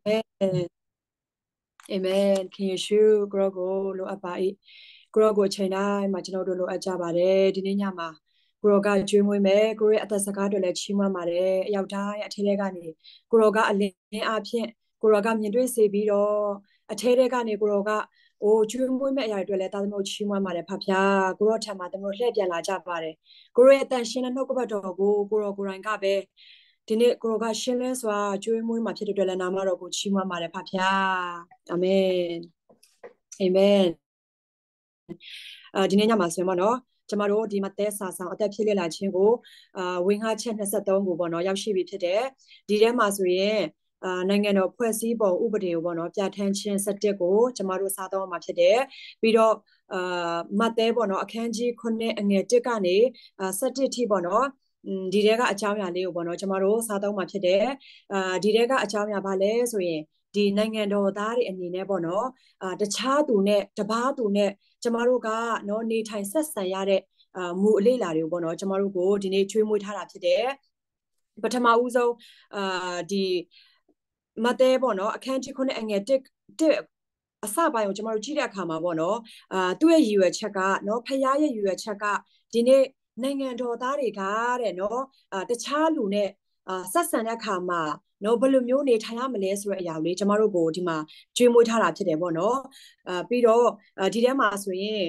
Amen. Amen. ခင်ယေရှုကိုရောကိုလိုအပ်ပါ၏ကိုရောကိုအချိန်တိုင်းမှာကျွန်တော်တို့လိုအပ်ကြပါတယ်ဒီနေ့ညမှာကိုရောကကျွေးမွေးမယ်ကိုရဲ့အသက်စကားတွေလည်းချီးမွမ်းပါတယ်အရောက်တိုင်းအထက်ထဲကနေကိုရောကအလင်းအဖြစ်ကိုရောကမြင်တွေ့စေပြီးတော့အထဲထဲကနေကိုရောကအိုးကျွေးမွေးမဲ့အရာတွေအတွက်လည်းတာသမုတ်ချီးမွမ်းပါတယ်ဖဖျားကိုရောထံမှာတမလို့လှည့်ပြန်လာကြပါတယ်ကိုရောရဲ့တန်ရှင်တဲ့နှုတ်ကပတ်တော်ကိုကိုရောကိုယ်တိုင်ကပဲဒီနေ့ကိုရောကရှင်းလဲစွာကြွေးမွေးမှာဖြစ်တဲ့အတွက်လည်းနာမတော်ကိုချီးမွမ်းပါတယ်ဖခင်အာမင်အာမင်အာဒီနေ့ညမှာဆွေးမနော်ကျမတို့ဒီမတဲစာဆောင်အသက်ဖြစ်လက်လာခြင်းကိုအာဝင်းငါချက်23ကိုပေါ့နော်ရောက်ရှိပြီဖြစ်တယ်ဒီထဲမှာဆိုရင်အာနိုင်ငံတော်ဖွဲ့စည်းပုံဥပဒေကိုပေါ့နော်ပြဋ္ဌာန်းခြင်းစတက်ကိုကျမတို့စားတော့မှာဖြစ်တယ်ပြီးတော့အာမတ်သဲပေါ့နော်အခန်းကြီး9အငယ်1ကနေ17ထိပေါ့နော်ဒီတဲကအကြောင်းအရာလေးကိုပေါ့နော်ကျမတို့စားသုံးမှာဖြစ်တယ်အာဒီတဲကအကြောင်းအရာဘာလဲဆိုရင်ဒီနိုင်ငံတော်သားတွေအနေနဲ့ပေါ့နော်အာတခြားသူနဲ့တပားသူနဲ့ကျမတို့ကနော်နေထိုင်ဆက်ဆံရတဲ့အာမူအလေးလာတွေကိုပေါ့နော်ကျမတို့ကိုဒီနေ့ချွေးမွေးထားတာဖြစ်တယ်ပထမဦးဆုံးအာဒီမတဲပေါ့နော်အခန်းကြီးခုနဲ့အငယ်တစ်တစ်အစပိုင်းကိုကျမတို့ကြည့်တဲ့အခါမှာပေါ့နော်အာသူ့ရဲ့ရည်ရွယ်ချက်ကနော်ဖရားရဲ့ရည်ရွယ်ချက်ကဒီနေ့နိုင်ငံတော်သားတွေကတဲ့နော်အာတခြားလူနဲ့အာဆက်ဆံတဲ့အခါမှာနော်ဘယ်လိုမျိုးနေထိုင်ရမလဲဆိုတဲ့အရာကိုလေကျမတို့ကိုဒီမှာကြွေးမွေးထားတာဖြစ်တယ်ပေါ့နော်အာပြီးတော့ဒီထဲမှာဆိုရင်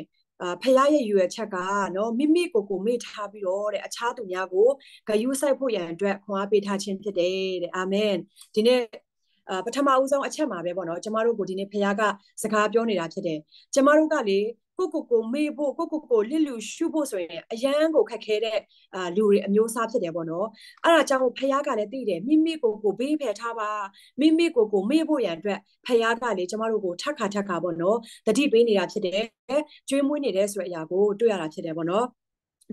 အာဖရားရဲ့ရွယ်ချက်ကနော်မိမိကိုကိုမေ့ထားပြီးတော့တဲ့အခြားသူများကိုဂယုစိုက်ဖို့ရန်အတွက်ခွန်အားပေးထားခြင်းဖြစ်တယ်တဲ့အာမင်ဒီနေ့အာပထမဦးဆုံးအချက်မှာပဲပေါ့နော်ကျမတို့ကိုဒီနေ့ဖခင်ကစကားပြောနေတာဖြစ်တယ်ကျမတို့ကလေကိုကိုကိုမေ့ဖို့ကိုကိုကိုလစ်လူရှုဖို့ဆိုရင်အရန်ကိုခက်ခဲတဲ့အာလူတွေအမျိုးအစားဖြစ်တယ်ပေါ့နော်အဲ့ဒါကြောင့်ဖះကလည်းသိတယ်မိမိကိုကိုဘေးဖယ်ထားပါမိမိကိုကိုမေ့ဖို့ရန်အတွက်ဖះကလည်းကျမတို့ကိုထက်ခါထက်ခါပေါ့နော်တတိပေးနေတာဖြစ်တယ်ကျွေးမွေးနေတဲ့ဆိုတဲ့အရာကိုတွေ့ရတာဖြစ်တယ်ပေါ့နော်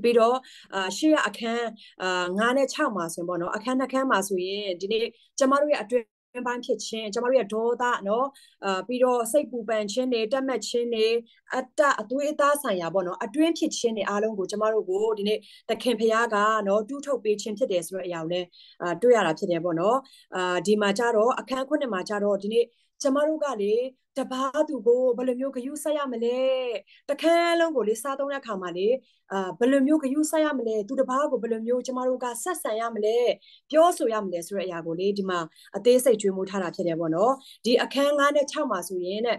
ပြီးတော့အာရှေ့ရအခန်းအာ9နဲ့6မှာဆိုရင်ပေါ့နော်အခန်းတစ်ခန်းမှာဆိုရင်ဒီနေ့ကျမတို့ရဲ့အတွင်းင်းပိုင်းဖြစ်ခြင်းကျွန်တော်တို့ရဲ့ဒေါသနော်အာပြီးတော့စိတ်ပူပန်ခြင်းတွေတက်မှတ်ခြင်းတွေအတ္တအသွေးအသားဆိုင်ရာပေါ့နော်အတွင်းဖြစ်ခြင်းတွေအားလုံးကိုကျွန်တော်တို့ကိုဒီနေ့သခင်ဖရာကနော်တူးထုတ်ပေးခြင်းဖြစ်တယ်ဆိုတဲ့အရာကိုလည်းအာတွေ့ရတာဖြစ်တယ်ပေါ့နော်အာဒီမှာကြတော့အခန်းခွန်းနဲ့မှာကြတော့ဒီနေ့ကျမတို့ကလေတပားသူကိုဘယ်လိုမျိုးဂယုဆက်ရမလဲတခန်းလုံးကိုလေစားသုံးတဲ့အခါမှာလေအာဘယ်လိုမျိုးဂယုဆက်ရမလဲသူတပားကိုဘယ်လိုမျိုးကျမတို့ကဆက်ဆံရမလဲပြောဆိုရမလဲဆိုတဲ့အရာကိုလေဒီမှာအသေးစိတ်ကြွေးမိုးထားတာဖြစ်တယ်ပေါ့နော်ဒီအခန်း9နဲ့6မှာဆိုရင်တဲ့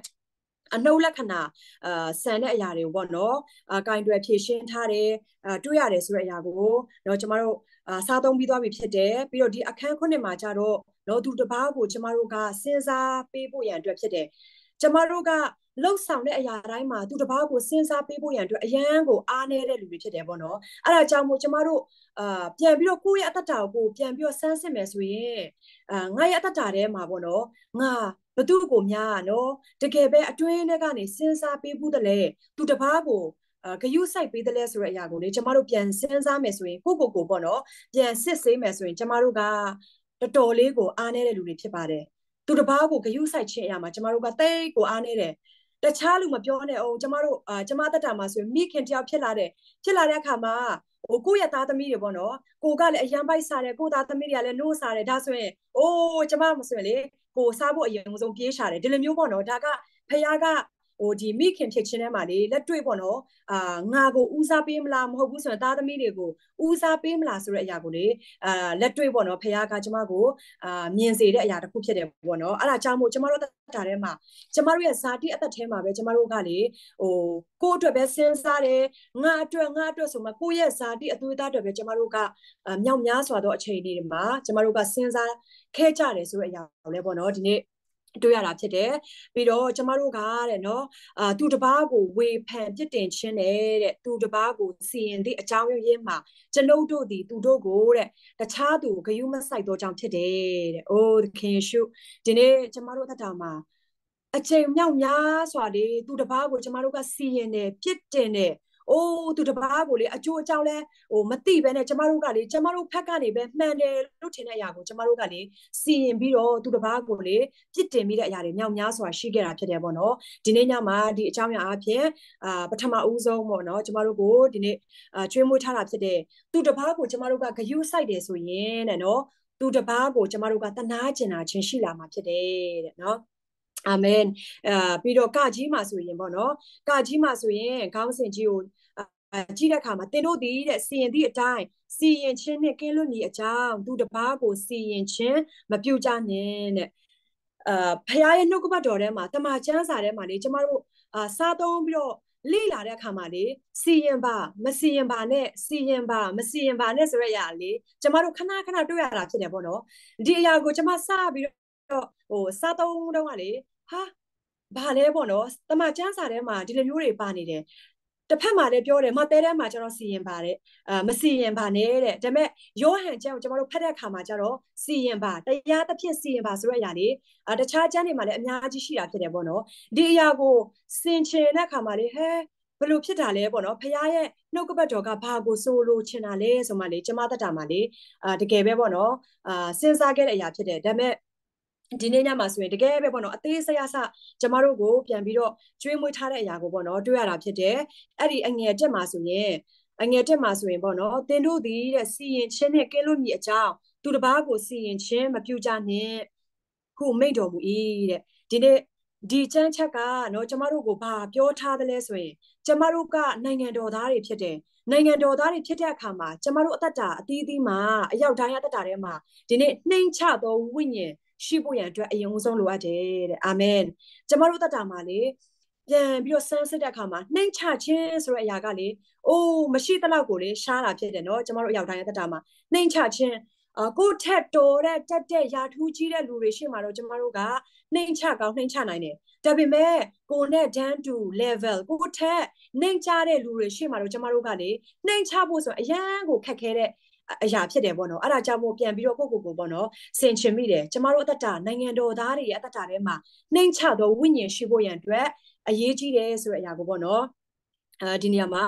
အနှုတ်လက္ခဏာအာဆန်တဲ့အရာတွေပေါ့နော်အာကင်တွယ်ဖြည့်ရှင်းထားတယ်အာတွေ့ရတယ်ဆိုတဲ့အရာကိုတော့ကျမတို့အာစားသုံးပြီးသွားပြီဖြစ်တယ်ပြီးတော့ဒီအခန်းခုနှစ်မှာကျတော့နော်သူတပားကိုကျမတို့ကစဉ်းစားပေးဖို့ရန်အတွက်ဖြစ်တယ်ကျမတို့ကလှုပ်ဆောင်တဲ့အရာတိုင်းမှာသူတပားကိုစဉ်းစားပေးဖို့ရန်အတွက်အရန်ကိုအားနေတဲ့လူတွေဖြစ်တယ်ပေါ့နော်အဲ့ဒါကြောင့်မို့ကျမတို့အာပြန်ပြီးတော့ကိုယ့်ရဲ့အတ္တကိုပြန်ပြီးတော့စမ်းစစ်မယ်ဆိုရင်အာငါရဲ့အတ္တထဲမှာပေါ့နော်ငါဘသူ့ကိုများနော်တကယ်ပဲအတွင်းထဲကနေစဉ်းစားပေးဘူးတလဲသူတပားကိုဂယုစိုက်ပေးတယ်လဲဆိုတဲ့အရာကိုလေကျမတို့ပြန်စဉ်းစားမယ်ဆိုရင်ကိုကိုကိုပေါ့နော်ပြန်စစ်ဆေးမယ်ဆိုရင်ကျမတို့ကတော်တော်လေးကိုအားနေတဲ့လူတွေဖြစ်ပါတယ်သူတစ်ပါးကိုဂယုဆိုင်ခြင်းအရာမှာကျမတို့ကတိတ်ကိုအားနေတယ်တခြားလူမပြောနဲ့အောင်ကျမတို့အာကျမတက်တာမှာဆိုရင်မိခင်တယောက်ဖြစ်လာတဲ့ဖြစ်လာတဲ့အခါမှာဟိုကိုယ့်ရဲ့သားသမီးတွေပေါ့နော်ကိုကလည်းအရန်ပိုက်စားတယ်ကိုသားသမီးတွေကလည်းနိုးစားတယ်ဒါဆိုရင်အိုးကျမမဆိုရင်လေကိုစားဖို့အရင်ဆုံးပြေးရှာတယ်ဒီလိုမျိုးပေါ့နော်ဒါကဖခင်ကဟိုဒီမိခင်ဖြစ်ခြင်းထဲမှာလေလက်တွေ့ပေါ့နော်အာငါကိုဦးစားပေးမလားမဟုတ်ဘူးဆိုတော့သားသမီးတွေကိုဦးစားပေးမလားဆိုတဲ့အရာကိုလေအာလက်တွေ့ပေါ့နော်ဖခင်ကကျမကိုအာမြင်စေတဲ့အရာတစ်ခုဖြစ်တယ်ပေါ့နော်အဲ့ဒါကြောင့်မို့ကျမတို့တာထဲမှာကျမတို့ရဲ့ဇာတိအသက်ထဲမှာပဲကျမတို့ကလေဟိုကိုယ့်အတွက်ပဲစဉ်းစားတယ်ငါအတွက်ငါအတွက်ဆိုမှကိုယ့်ရဲ့ဇာတိအသွေးသားအတွက်ပဲကျမတို့ကမြောက်များစွာသောအချိန်တွေမှာကျမတို့ကစဉ်းစားခဲကြတယ်ဆိုတဲ့အရာကိုလည်းပေါ့နော်ဒီနေ့တွေ့ရတာဖြစ်တယ်ပြီးတော့ကျမတို့ကတဲ့နော်အာသူတပားကိုဝေဖန်ပြစ်တင်ခြင်းနဲ့တဲ့သူတပားကိုစီရင်သည့်အကြောင်းရင်းမှာကျွန်ုပ်တို့သည်သူတို့ကိုတဲ့တခြားသူဂယုမဆိုင်သောကြောင့်ဖြစ်တယ်တဲ့အိုးသခင်ယေရှုဒီနေ့ကျမတို့သက်တာမှာအချိန်မြောက်များစွာလေသူတပားကိုကျမတို့ကစီရင်တယ်ပြစ်တင်တယ်အိုးသူတပားကိုလေအကျိုးအကြောင်းလဲဟိုမသိပဲနဲ့ကျမတို့ကလေကျမတို့ဖက်ကနေပဲမှန်တယ်လို့ထင်တဲ့အရာကိုကျမတို့ကလေစီရင်ပြီးတော့သူတပားကိုလေပြစ်တင်ပြီးတဲ့အရာတွေမြောက်များစွာရှိခဲ့တာဖြစ်တယ်ပေါ့နော်ဒီနေ့ညမှာဒီအကြောင်းအရာအဖြစ်အာပထမဦးဆုံးပေါ့နော်ကျမတို့ကိုဒီနေ့အာကျွေးမွေးထားတာဖြစ်တဲ့သူတပားကိုကျမတို့ကဂယုစိုက်တယ်ဆိုရင်တဲ့နော်သူတပားကိုကျမတို့ကတနာကျင်တာချင်းရှိလာမှာဖြစ်တယ်တဲ့နော်အာမင်အာပြီးတော့ကကြီးမှာဆိုရင်ပေါ့နော်ကကြီးမှာဆိုရင်ခေါင်းစဉ်ကြီးကိုကြည့်တဲ့အခါမှာတင်တို့ဒီတဲ့စီရင်သည့်အတိုင်းစီရင်ခြင်းနဲ့ကင်းလွတ်နေအကြောင်းသူတပားကိုစီရင်ခြင်းမပြုကြနဲ့တဲ့အာဖခင်ရဲ့နှုတ်ကပတ်တော်ထဲမှာတမန်ကျမ်းစာထဲမှာလေကျမတို့အာစားသုံးပြီးတော့လေ့လာတဲ့အခါမှာလေစီရင်ပါမစီရင်ပါနဲ့စီရင်ပါမစီရင်ပါနဲ့ဆိုရရလေကျမတို့ခဏခဏတွေ့ရတာဖြစ်တယ်ပေါ့နော်ဒီအရာကိုကျမစပြီးတော့ဟိုစားသုံးတော့ကလေဟာဘာလဲပေါ့နော်တမချန်းစာထဲမှာဒီလိုမျိုးတွေပါနေတယ်တစ်ဖက်မှာလည်းပြောတယ်မတဲတဲမှာကျတော့စီရင်ပါတယ်အာမစီရင်ပါနဲ့တဲ့ဒါပေမဲ့ယောဟန်ကျမ်းကိုကျွန်တော်တို့ဖတ်တဲ့အခါမှာကျတော့စီရင်ပါတရားသဖြင့်စီရင်ပါဆိုတဲ့အရာလေးအာတခြားကျမ်းတွေမှာလည်းအများကြီးရှိတာဖြစ်တယ်ပေါ့နော်ဒီအရာကိုစင်ချင်တဲ့အခါမှာလေဟဲဘလို့ဖြစ်တာလဲပေါ့နော်ဖခင်ရဲ့နှုတ်ကပတ်တော်ကဘာကိုဆိုလိုချင်တာလဲဆိုမှလေကျမတတ်တာမှာလေအာတကယ်ပဲပေါ့နော်အာစဉ်းစားခဲ့တဲ့အရာဖြစ်တယ်ဒါပေမဲ့ဒီနေ့ညမှာဆိုရင်တကယ်ပဲပေါ့နော်အသေးစရစကျမတို့ကိုပြန်ပြီးတော့ကျွေးမွေးထားတဲ့အရာကိုပေါ့နော်တွေ့ရတာဖြစ်တယ်အဲ့ဒီအငယ်တက်မှာဆိုရင်အငယ်တက်မှာဆိုရင် ပေါ့နော်တင်တို့သည်တဲ့စီရင်ချင်းနဲ့ကင်းလို့မြည်အကြောင်းသူတစ်ပါးကိုစီရင်ချင်းမပြူကြနဲ့ခုမိတ်တော်မူ၏တဲ့ဒီနေ့ဒီချမ်းချက်ကနော်ကျမတို့ကိုဘာပြောထားသလဲဆိုရင် ကျမတို့ကနိုင်ငံတော်သားတွေဖြစ်တယ်နိုင်ငံတော်သားတွေဖြစ်တဲ့အခါမှာကျမတို့အသက်တာအသီးသီးမှာအရောက်တိုင်းအသက်တာထဲမှာဒီနေ့နှိမ့်ချသောဝိညာဉ်ရှိဖို့ရန်အတွက်အရင်ဆုံးလိုအပ်တယ်တဲ့အာမင်ကျမတို့တတ်တာမှာလေပြန်ပြီးတော့ဆန်းစစ်တဲ့အခါမှာနှိမ့်ချခြင်းဆိုတဲ့အရာကလေအိုးမရှိတဲ့လောက်ကိုလေရှားတာဖြစ်တယ်နော်ကျမတို့အရောက်တိုင်းရဲ့တတ်တာမှာနှိမ့်ချခြင်းအကိုထက်တော်တဲ့တက်တဲ့ရာထူးကြီးတဲ့လူတွေရှိမှတော့ကျမတို့ကနှိမ့်ချကောင်းနှိမ့်ချနိုင်တယ်ဒါပေမဲ့ကိုနဲ့ down to level ကိုထက်နှိမ့်ချတဲ့လူတွေရှိမှတော့ကျမတို့ကလေနှိမ့်ချဖို့ဆိုအရန်ကိုခက်ခဲတဲ့အရာဖြစ်တယ်ပေါ့နော်အဲ့ဒါကြောင့်မို့ပြန်ပြီးတော့ကိုကိုကိုပေါ့နော်ဆင်ခြင်မိတယ်ကျမတို့အသက်တာနိုင်ငံတော်သားတွေရဲ့အသက်တာထဲမှာနှိမ့်ချသောဝိညာဉ်ရှိဖို့ရန်အတွက်အရေးကြီးတယ်ဆိုတဲ့အရာကိုပေါ့နော်အဲဒီနေရာမှာ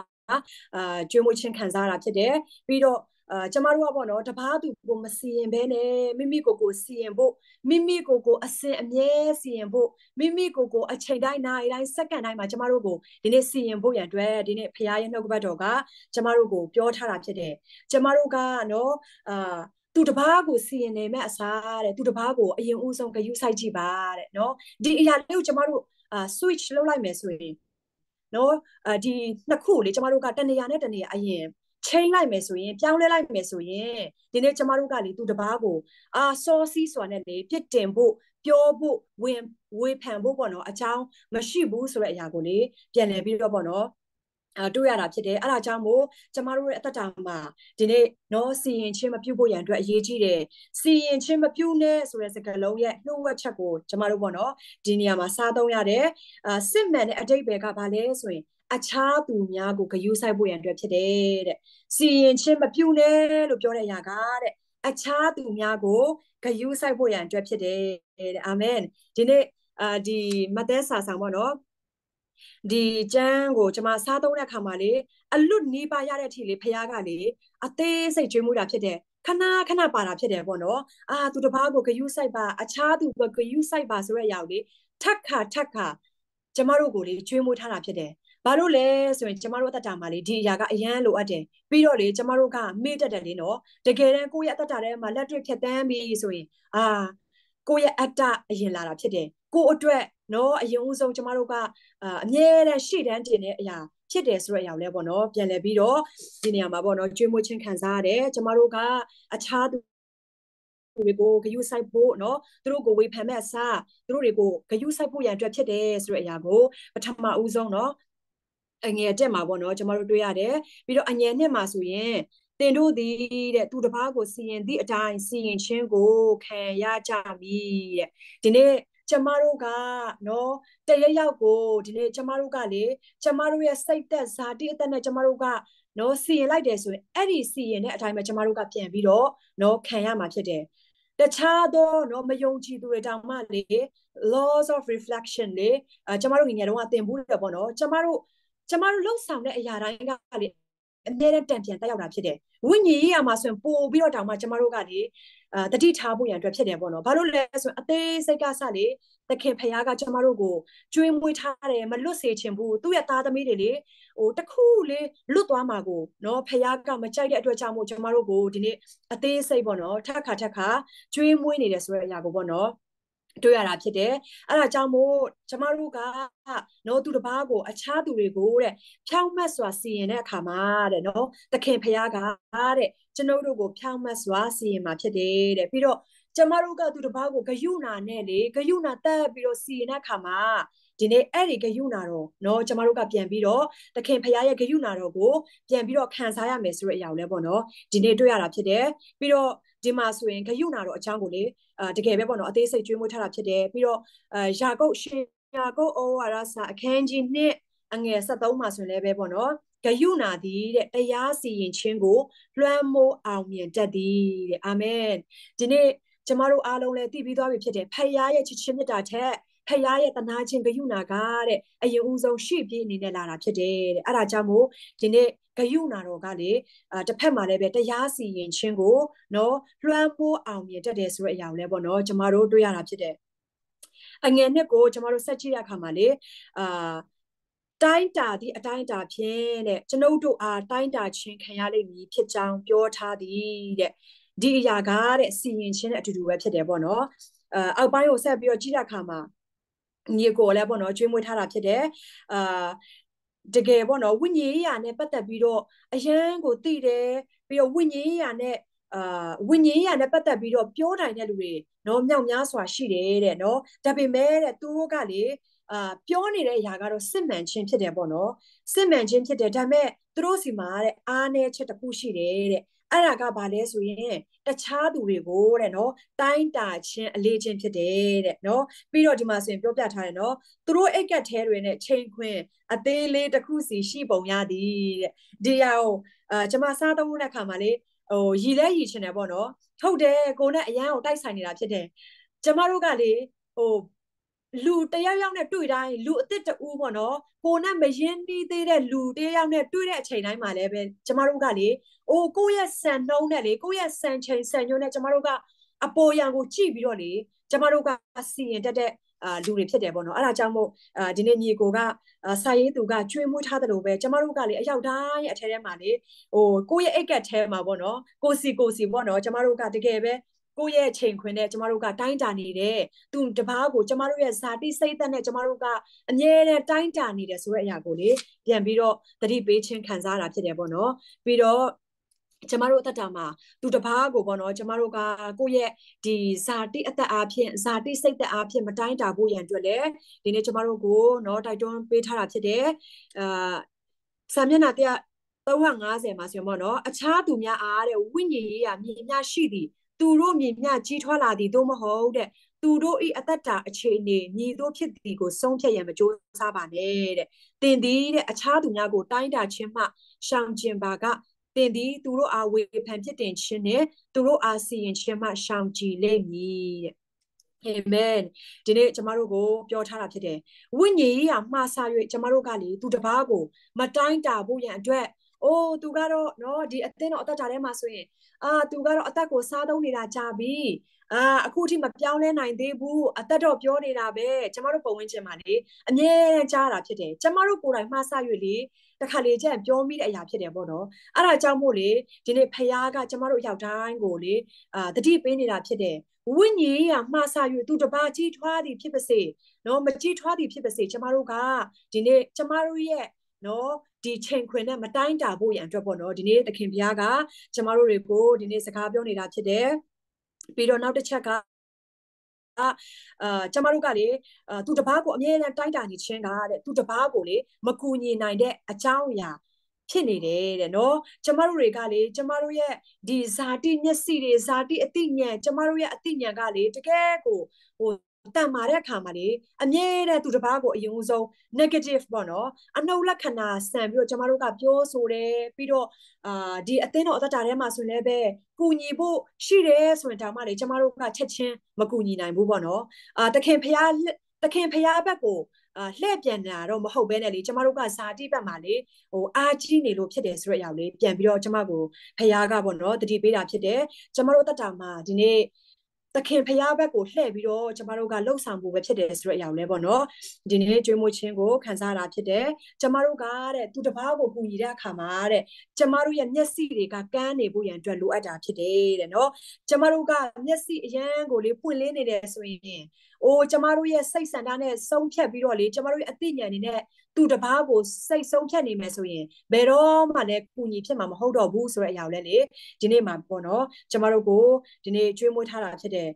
အာကျွေးမွေးခြင်းခံစားတာဖြစ်တယ်ပြီးတော့အာကျမတို့ကပေါ့နော်တပားသူကိုမစီရင်ဘဲနဲ့မိမိကိုယ်ကိုစီရင်ဖို့မိမိကိုယ်ကိုအစင်အမြဲစီရင်ဖို့မိမိကိုယ်ကိုအချိန်တိုင်းနာရီတိုင်းစက္ကန့်တိုင်းမှာကျမတို့ကိုဒီနေ့စီရင်ဖို့ရန်အတွက်ဒီနေ့ဖရားရဲ့နှုတ်ကပတ်တော်ကကျမတို့ကိုပြောထားတာဖြစ်တယ်ကျမတို့ကနော်အာသူတပားကိုစီရင်နေမဲ့အစားတဲ့သူတပားကိုအရင်ဦးဆုံးဂယုစိုက်ကြည့်ပါတဲ့နော်ဒီအရာလေးကိုကျမတို့အာ switch လုပ်လိုက်မယ်ဆိုရင်နော်အာဒီနှစ်ခုလေကျမတို့ကတနေရာနဲ့တနေရာအရင်ချိန်လိုက်မယ်ဆိုရင် ပြောင်းလဲလိုက်မယ်ဆိုရင်ဒီနေ့ကျမတို့ကလေသူတပားကိုအာစောစီးစွာနဲ့လေပြစ်တင်ဖို့ပြောဖို့ဝင်ဝေဖန်ဖို့ပေါ့နော်အချောင်းမရှိဘူးဆိုတဲ့အရာကိုလေပြန်လည်ပြီးတော့ပေါ့နော်အဲတွေ့ရတာဖြစ်တယ်အဲ့ဒါကြောင့်မို့ကျမတို့ရဲ့အသက်တာမှာဒီနေ့နော်စီရင်ချင်းမပြုတ်ဖို့ရန်အတွက်အရေးကြီးတယ်စီရင်ချင်းမပြုတ်နဲ့ဆိုတဲ့စကားလုံးရဲ့နှုတ်ဝက်ချက်ကိုကျမတို့ပေါ့နော်ဒီနေရာမှာစားသုံးရတယ်အာစစ်မှန်တဲ့အတိတ်ပဲကဘာလဲဆိုရင်အခြားသူများကိုဂရုစိုက်ဖို့ရန်အတွက်ဖြစ်တယ်တဲ့စီရင်ချင်းမပြုတ်နဲ့လို့ပြောတဲ့အရာကတဲ့အခြားသူများကိုဂရုစိုက်ဖို့ရန်အတွက်ဖြစ်တယ်တဲ့အာမင်ဒီနေ့အာဒီမသက်စာဆောင်ပေါ့နော်ဒီကျမ်းကိုကျမစားသုံးတဲ့အခါမှာလေအလွတ်နေပါရတဲ့အထိလေဖခင်ကလေအသေးစိတ်ကြွေးမှုတာဖြစ်တယ်ခဏခဏပါတာဖြစ်တယ်ပေါ့နော်အာသူတစ်ပါးကိုဂယုစိုက်ပါအခြားသူကိုဂယုစိုက်ပါဆိုတဲ့အရာကိုလေထက်ခါထက်ခါကျမတို့ကိုလေကြွေးမှုထားတာဖြစ်တယ်ဘာလို့လဲဆိုရင်ကျမတို့အသက်တာမှာလေဒီအရာကအရန်လိုအပ်တယ်ပြီးတော့လေကျမတို့ကမေ့တတ်တယ်လေနော်တကယ်တမ်းကိုယ့်ရဲ့အသက်တာထဲမှာလက်တွေ့ဖြတ်တန်းပြီးဆိုရင်အာကိုယ့်ရဲ့အတ္တအရင်လာတာဖြစ်တယ်ကိုယ့်အတွက်နော်အရင်ဦးဆုံးကျမတို့ကအမြဲတမ်းရှေ့တန်းတင်တဲ့အရာဖြစ်တယ်ဆိုတဲ့အရာကိုလည်းပေါ့နော် ပြန်လည်ပြီးတော့ဒီနေရာမှာပေါ့နော်ကြွေးမွေးခြင်းခံစားရတယ်ကျမတို့ကအခြားသူတွေကိုဂယုစိုက်ဖို့เนาะသူတို့ကိုဝေဖန်မဲ့အစားသူတို့တွေကိုဂယုစိုက်ဖို့ရန်အတွက်ဖြစ်တယ်ဆိုတဲ့အရာကိုပထမဦးဆုံးเนาะအငယ်တက်မှာပေါ့เนาะကျမတို့တွေ့ရတယ်ပြီးတော့အငယ်နှစ်မှာဆိုရင်တင်တို့သည်တဲ့သူတစ်ပါးကိုစီရင်သည့်အတိုင်းစီရင်ခြင်းကိုခံရကြပြီတဲ့ဒီနေ့ကျမတို့ကနော် တရရောက်ကိုဒီနေ့ကျမတို့ကလေကျမတို့ရဲ့စိတ်သက်ဇာတိအသက်နဲ့ကျမတို့ကနော်စီရင်လိုက်တယ်ဆိုရင်အဲ့ဒီစီရင်တဲ့အတိုင်းပဲကျမတို့ကပြန်ပြီးတော့နော်ခံရမှာဖြစ်တယ်တခြားသောနော်မယုံကြည်သူတွေတောင်မှလေ laws of reflection လေအကျမတို့ငယ်တုန်းကသင်ဘူးတယ်ပေါ့နော်ကျမတို့ကျမတို့လှုပ်ဆောင်တဲ့အရာတိုင်းကလေအမြဲတမ်းတံပြန်တက်ရောက်တာဖြစ်တယ်ဝိညာဉ်ရေးရမှာဆိုရင်ပို့ပြီးတော့တောင်မှကျမတို့ကလေအာတတိထားဖို့ရန်အတွက်ဖြစ်တယ်ပေါ့နော်ဘာလို့လဲဆိုရင်အသေးစိတ်ကစလေသခင်ဖရာကကျမတို့ကိုကျွေးမွေးထားတယ်မလွတ်စေချင်ဘူးသူ့ရဲ့သားသမီးတွေလေဟိုတခုလေးလွတ်သွားမှာကိုနော်ဖရာကမကြိုက်တဲ့အတွက်ကြောင့်မို့ကျမတို့ကိုဒီနေ့အသေးစိတ်ပေါ့နော်ထက်ခါထက်ခါကျွေးမွေးနေတယ်ဆိုတဲ့အရာကိုပေါ့နော်တွေ့ရတာဖြစ်တယ်အဲ့ဒါကြောင့်မို့ကျမတို့ကတော့သူတစ်ပါးကိုအခြားသူတွေကိုတဲ့ဖြောင်းမတ်စွာစီရင်တဲ့အခါမှာတဲ့နော်သခင်ဖရာကတဲ့ကျွန်တို့တို့ကိုဖြောင်းမတ်စွာစီရင်မှာဖြစ်တယ်တဲ့ပြီးတော့ကျမတို့ကသူတစ်ပါးကိုဂယုဏနဲ့လေဂယုဏတက်ပြီးတော့စီရင်တဲ့အခါမှာဒီနေ့အဲ့ဒီဂယုဏတော်เนาะကျမတို့ကပြန်ပြီးတော့သခင်ဖရာရဲ့ဂယုဏတော်ကိုပြန်ပြီးတော့ခံစားရမယ်ဆိုတဲ့အရာကိုလည်းပေါ့เนาะဒီနေ့တွေ့ရတာဖြစ်တယ်ပြီးတော့ဒီမှာဆိုရင်ဂယုနာတော်အကြောင်းကိုလေတကယ်ပဲပေါ့နော်အသေးစိတ်ကျွေးမွေးထားတာဖြစ်တယ်ပြီးတော့ယာကုပ်ရှင်ယာကုပ်ဩဝါဒစာအခန်းကြီးနှစ်အငယ်73မှာဆိုရင်လည်းပဲပေါ့နော်ဂယုနာသည်တဲ့တရားစီရင်ခြင်းကို လွှမ်းမိုးအောင်မြင်တတ်သည်တဲ့အာမင်ဒီနေ့ကျမတို့အားလုံးလည်းသိပြီးသွားပြီဖြစ်တယ်ဖခင်ရဲ့ချစ်ခြင်းမေတ္တာထက်ဖရာရဲ့တနာချင်းဂယုနာကတဲ့အရင်ဦးဆုံးရှေ့ပြေးအနေနဲ့လာတာဖြစ်တယ်တဲ့အဲ့ဒါကြောင့်မို့ဒီနေ့ဂယုနာတော်ကလေအတစ်ဖက်မှာလည်းပဲတရားစီရင်ခြင်းကိုနော်လွှမ်းပိုးအောင်မြင်တတ်တယ်ဆိုတဲ့အရာကိုလည်းပေါ့နော်ကျမတို့တွေ့ရတာဖြစ်တယ်အငယ်နှစ်ကိုကျမတို့ဆက်ကြည့်ရခါမှာလေအာတိုင်းတာသည့်အတိုင်းတာဖြင့်တဲ့ကျွန်ုပ်တို့အားတိုင်းတာခြင်းခံရလိမ့်မည်ဖြစ်ကြောင်းပြောထားသည်တဲ့ဒီအရာကတဲ့စီရင်ခြင်းနဲ့အတူတူပဲဖြစ်တယ်ပေါ့နော်အဲအောက်ပိုင်းကိုဆက်ပြီးတော့ကြည့်တဲ့အခါမှာညီကိုလည်းပေါ့နော်ကျွေးမွေးထားတာဖြစ်တယ်အာတကယ်ပေါ့နော်ဝိညာဉ်ရေးရာနဲ့ပတ်သက်ပြီးတော့အရန်ကိုသိတယ်ပြီးတော့ဝိညာဉ်ရေးရာနဲ့အာဝိညာဉ်ရေးရာနဲ့ပတ်သက်ပြီးတော့ပြောတိုင်တဲ့လူတွေနော်မြောက်များစွာရှိတယ်တဲ့နော်ဒါပေမဲ့တဲ့သူတို့ကလေအာပြောနေတဲ့အရာကတော့စစ်မှန်ခြင်းဖြစ်တယ်ပေါ့နော်စစ်မှန်ခြင်းဖြစ်တယ်ဒါပေမဲ့သူတို့စီမှာတဲ့အားနည်းချက်တစ်ခုရှိတယ်တဲ့အဲ့ဒါကဘာလဲဆိုရင် တခြားသူတွေကိုတဲ့နော်တိုင်းတာချင်းအလေးချင်းဖြစ်တယ်တဲ့နော်ပြီးတော့ဒီမှာဆိုရင်ပြောပြထားတယ်နော်သူတို့အိတ်ကက်ထဲတွေနဲ့ချိန်ခွင် အသေးလေးတစ်ခုစီရှိပုံရသည်တဲ့ဒီရအောင်အာကျွန်မစားသုံးတဲ့ခါမှာလေဟိုရီလဲရီချင်တယ်ပေါ့နော်ဟုတ်တယ်ကိုနဲ့အရန်ကိုတိုက်ဆိုင်နေတာဖြစ်တယ်ကျမတို့ကလေဟိုလူတယောက်ယောက်နဲ့တွေ့တိုင်းလူအစ်စ်တူပေါ့နော်ကိုနဲ့မရင်းနှီးသေးတဲ့လူတယောက်နဲ့တွေ့တဲ့အချိန်တိုင်းမှာလည်းပဲကျမတို့ကလေအိုးကိုယ့်ရဲ့စံနှုံးနဲ့လေကိုယ့်ရဲ့စံချိန်စံညွှန်းနဲ့ကျမတို့ကအပေါ်ရန်ကိုကြည့်ပြီးတော့လေကျမတို့ကစီရင်တတ်တဲ့အာလူတွေဖြစ်တယ်ပေါ့နော်အဲ့ဒါကြောင့်မို့အာဒီနေ့ညီကိုကဆာရေးသူကကျွေးမွေးထားတယ်လို့ပဲကျမတို့ကလေအရောက်တိုင်းအထဲထဲမှာလေဟိုကိုယ့်ရဲ့အိတ်ကက်ထဲမှာပေါ့နော်ကိုစီကိုစီပေါ့နော်ကျမတို့ကတကယ်ပဲကိုယ့်ရဲ့ချိန်ခွင်နဲ့ကျမတို့ကတိုင်းတာနေတယ်သူတပားကိုကျမတို့ရဲ့ဇာတိစိတ်သက်နဲ့ကျမတို့ကအမြဲတမ်းတိုင်းတာနေတယ်ဆိုတဲ့အရာကိုလေပြန်ပြီးတော့သတိပေးခြင်းခံစားတာဖြစ်တယ်ပေါ့နော်ပြီးတော့ကျမတို့အသက်တာမှာသူတပားကိုပေါ့နော်ကျမတို့ကကိုယ့်ရဲ့ဒီဇာတိအသက်အားဖြင့်ဇာတိစိတ်သက်အားဖြင့်မတိုင်းတာဖို့ရန်အတွက်လည်းဒီနေ့ကျမတို့ကိုနော်တိုက်တွန်းပေးထားတာဖြစ်တယ်အာစာမျက်နှာ350မှာဆိုရင်ပေါ့နော်အခြားသူများအားတဲ့ဝိညာဉ်ရေးရာမြင်များရှိသည့်သူတို့မြင်မြကြီးထွားလာသည်သို့မဟုတ်တဲ့သူတို့ဤအတ္တတာအခြေအနေမြည်တို့ဖြစ်သည်ကိုဆုံးဖြတ်ရန်မကြိုးစားပါနဲ့တဲ့တင်သည်တဲ့အခြားသူများကိုတိုင်းတာခြင်းမှရှောင်ကျင်ပါကတင်သည်သူတို့အားဝေဖန်ဖြစ်တင်ခြင်းနဲ့သူတို့အားစီရင်ခြင်းမှရှောင်ကြဉ်လိမ့်မည်တဲ့အာမင်ဒီနေ့ကျမတို့ကိုပြောထားတာဖြစ်တယ်ဝိညာဉ်ရေးဟာမှားဆ၍ကျမတို့ကလေသူတစ်ပါးကိုမတိုင်းတာဖို့ရန်အတွက်အိုးသူကတော့နော်ဒီအသင်းတော်အသက်တာထဲမှာဆိုရင်အာသူကတော့အသက်ကိုစားသုံးနေတာကြာပြီအာအခုထိမပြောင်းလဲနိုင်သေးဘူးအသက်တော့ပြောနေတာပဲကျမတို့ပုံဝင်ချင်းမှာလေအမြဲတမ်းကြားတာဖြစ်တယ်ကျမတို့ကိုယ်တိုင်မှားဆ၍လေတခါလေကျန်ပြောမိတဲ့အရာဖြစ်တယ်ပေါ့နော်အဲ့ဒါကြောင့်မို့လေဒီနေ့ဖခင်ကကျမတို့ယောက်တိုင်းကိုလေအာတတိပေးနေတာဖြစ်တယ်ဝိညာဉ်ရာမှားဆ၍သူတပါးကြီးထွားသည်ဖြစ်ပါစေနော်မကြီးထွားသည်ဖြစ်ပါစေကျမတို့ကဒီနေ့ကျမတို့ရဲ့နော်ဒီချိန်ခွင်နဲ့မတိုင်းတာဖို့ရန်အတွက်ပေါ့နော်ဒီနေ့သခင်ဘုရားကကျမတို့တွေကိုဒီနေ့စကားပြောနေတာဖြစ်တယ်ပြီးတော့နောက်တစ်ချက်ကအာကျမတို့ကလေသူတပားကိုအမြဲတမ်းတိုက်တာနေခြင်းကတဲ့သူတပားကိုလေမကူညီနိုင်တဲ့အကြောင်းအရာဖြစ်နေတယ်တဲ့နော်ကျမတို့တွေကလေကျမတို့ရဲ့ဒီဇာတိမျက်စိတွေဇာတိအသိဉာဏ်ကျမတို့ရဲ့အသိဉာဏ်ကလေတကယ်ကိုဟိုတန်မာတဲ့အခါမှာလေအမြဲတမ်းသူတစ်ပါးကိုအရင်ဆုံး negative ပေါ့နော်အနှုတ်လက္ခဏာဆန်ပြီးတော့ကျမတို့ကပြောဆိုတယ်ပြီးတော့အာဒီအသင်းတော်အသက်တာထဲမှာဆိုရင်လည်းပဲကူညီဖို့ရှိတယ်ဆိုရင်ဒါမှလေကျမတို့ကချက်ချင်းမကူညီနိုင်ဘူးပေါ့နော်အာတခင်ဖျားတခင်ဖျားဘက်ကိုအာလှည့်ပြန်တာတော့မဟုတ်ပဲနဲ့လေကျမတို့ကဇာတိဘက်မှာလေဟိုအာကြီးနေလို့ဖြစ်တယ်ဆိုတဲ့အကြောင်းလေးပြန်ပြီးတော့ကျမကိုဖျားကပေါ့နော်တတိပေးတာဖြစ်တယ်ကျမတို့အသက်တာမှာဒီနေ့သခင်ဖျားဘက်ကိုလှည့်ပြီးတော့ကျမတို့ကလှုပ်ဆောင်ဖို့ပဲဖြစ်တယ်ဆိုတဲ့အရာကိုလည်းပေါ့နော်ဒီနေ့ကြွေးမွေးခြင်းကိုခံစားတာဖြစ်တယ်ကျမတို့ကတဲ့သူတစ်ပါးကိုကူညီတဲ့အခါမှာတဲ့ကျမတို့ရဲ့မျက်စိတွေကကန်းနေဖို့ရန်အတွက်လိုအပ်တာဖြစ်တယ်တဲ့နော်ကျမတို့ကမျက်စိအရန်ကိုလေးပွင့်လင်းနေတယ်ဆိုရင်အိုးကျမတို့ရဲ့စိတ်ဆန္ဒနဲ့ဆုံးဖြတ်ပြီးတော့လေကျမတို့ရဲ့အသိဉာဏ်တွေနဲ့သူတပားကိုစိတ်ဆုံးဖြတ်နေမယ်ဆိုရင်ဘယ်တော့မှလည်းကုညီဖြစ်မှာမဟုတ်တော့ဘူးဆိုတဲ့အရာကိုလည်းလေဒီနေ့မှာပေါ့နော်ကျမတို့ကိုဒီနေ့ကျွေးမွေးထားတာဖြစ်တဲ့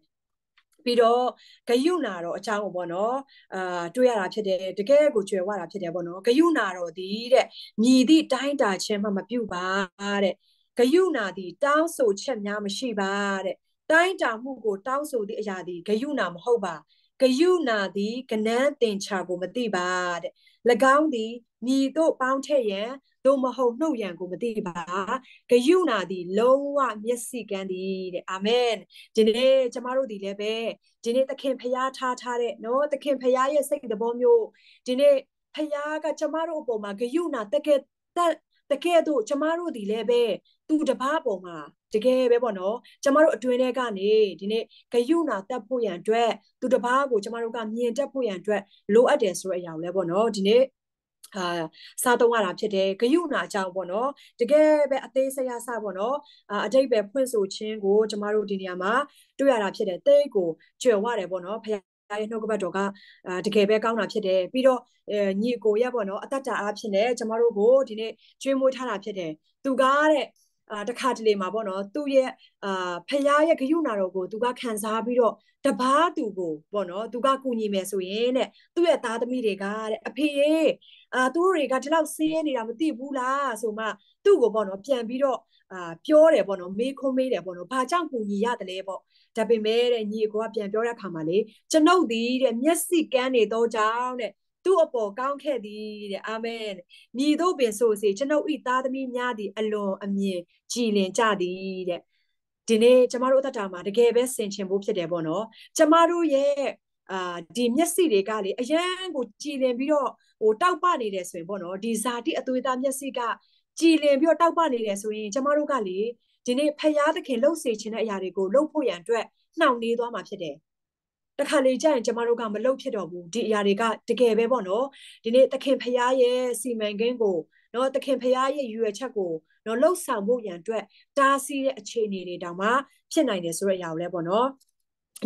ပြီးတော့ဂယုနာတော့အကြောင်းပေါ့နော်အာတွေ့ရတာဖြစ်တယ်တကယ်ကိုကျွယ်ဝတာဖြစ်တယ်ပေါ့နော်ဂယုနာတော့ဒီတဲ့မြည်သည့်တိုင်းတာခြင်းမှမပြုတ်ပါတဲ့ဂယုနာဒီတောင်းဆိုချက်များမရှိပါတဲ့တိုင်းတာမှုကိုတောင်းဆိုသည့်အရာဒီဂယုနာမဟုတ်ပါဂယုနာသည်ကနန်းတင်ချာကိုမသိပါတဲ့၎င်းသည်မြည်တို့ပေါင်းထက်ရန်ို့မဟုတ်နှုတ်ရံကိုမသိပါဂယုနာသည်လုံးဝမျက်စိကန်းသည်တဲ့အာမင်ဒီနေ့ကျမတို့ဒီလည်းပဲဒီနေ့သခင်ဖျားထားထားတဲ့နော် သခင်ဖျားရဲ့စိတ်သဘောမျိုးဒီနေ့ဖျားကကျမတို့အပေါ်မှာဂယုနာတကယ်တကယ်တို့ကျမတို့ဒီလည်းပဲသူတပားပေါ်မှာတကယ်ပဲပေါ့နော်ကျမတို့အတွင်းထဲကနေဒီနေ့ဂယုနာတက်ဖို့ရန်အတွက် သူတစ်ပါးကိုကျမတို့ကမြင်တက်ဖို့ရန်အတွက်လိုအပ်တယ်ဆိုတဲ့အရာကိုလည်းပေါ့နော်ဒီနေ့အာစားသုံးရတာဖြစ်တယ်ဂယုနာအကြောင်းပေါ့နော်တကယ်ပဲအသေးစရာစပေါ့နော်အာအတိတ်ပဲဖွင့်ဆိုခြင်းကိုကျမတို့ဒီနေရာမှာတွေ့ရတာဖြစ်တယ်တိတ်ကိုကြွယ်ဝတယ်ပေါ့နော်ဖခင်ရဲ့နှုတ်ကပတ်တော်ကတကယ်ပဲကောင်းတာဖြစ်တယ်ပြီးတော့ညီကိုရပေါ့နော်အတ္တတာအားဖြင့်လည်းကျမတို့ကိုဒီနေ့ကျွေးမွေးထားတာဖြစ်တယ်သူကတဲ့အာတခါတလေမှာပေါ့နော်သူ့ရဲ့အာဖခင်ရဲ့ဂရုဏာတော်ကိုသူကခံစားပြီးတော့တပားသူကိုပေါ့နော် သူကကူညီမယ်ဆိုရင်တဲ့သူ့ရဲ့သားသမီးတွေကတဲ့အဖေရဲ့အာသူတို့တွေကဒီလောက်ဆင်းရဲနေတာမသိဘူးလားဆိုမှသူ့ကိုပေါ့နော်ပြန်ပြီးတော့အာပြောတယ်ပေါ့နော်မေးခွန်းမေးတယ်ပေါ့နော်ဘာကြောင့်ကူညီရတယ်လဲပေါ့ဒါပေမဲ့တဲ့ညီအကိုကပြန်ပြောတဲ့အခါမှာလေကျွန်ုပ်ဒီတဲ့မျက်စိကန်းနေတော့ကြောင်းတဲ့သူ့အပေါ်ကောင်းခဲ့သည်တဲ့အာမင်မြည်တို့ပင်ဆိုစေကျွန်ုပ်ဤသားသမီးများသည်အလွန်အမြင်ကြည်လင်ကြသည်တဲ့ဒီနေ့ကျမတို့အသက်တာမှာတကယ်ပဲဆင်ခြင်ဖို့ဖြစ်တယ်ပေါ့နော်ကျမတို့ရဲ့အာဒီမျက်စိတွေကလေအရန်ကိုကြည်လင်ပြီးတော့ဟိုတောက်ပနေတယ်ဆိုရင်ပေါ့နော်ဒီဇာတိအသွေးသားမျက်စိကကြည်လင်ပြီးတော့တောက်ပနေတယ်ဆိုရင်ကျမတို့ကလေဒီနေ့ဖယားသခင်လှုပ်စေခြင်းတဲ့အရာတွေကိုလှုပ်ဖို့ရန်အတွက်နှောင့်နှေးသွားမှာဖြစ်တယ်တခါလေကြာရင်ကျမတို့ကမလုပ်ဖြစ်တော့ဘူးဒီအရာတွေကတကယ်ပဲပေါ့နော်ဒီနေ့သခင်ဖရာရဲ့စီမံကိန်းကိုနော်သခင်ဖရာရဲ့ယူရချက်ကိုနော်လှုပ်ဆောင်ဖို့ရန်အတွက်တားဆီးတဲ့အခြေအနေတွေတောင်မှဖြစ်နိုင်တယ်ဆိုတဲ့အရာကိုလည်းပေါ့နော်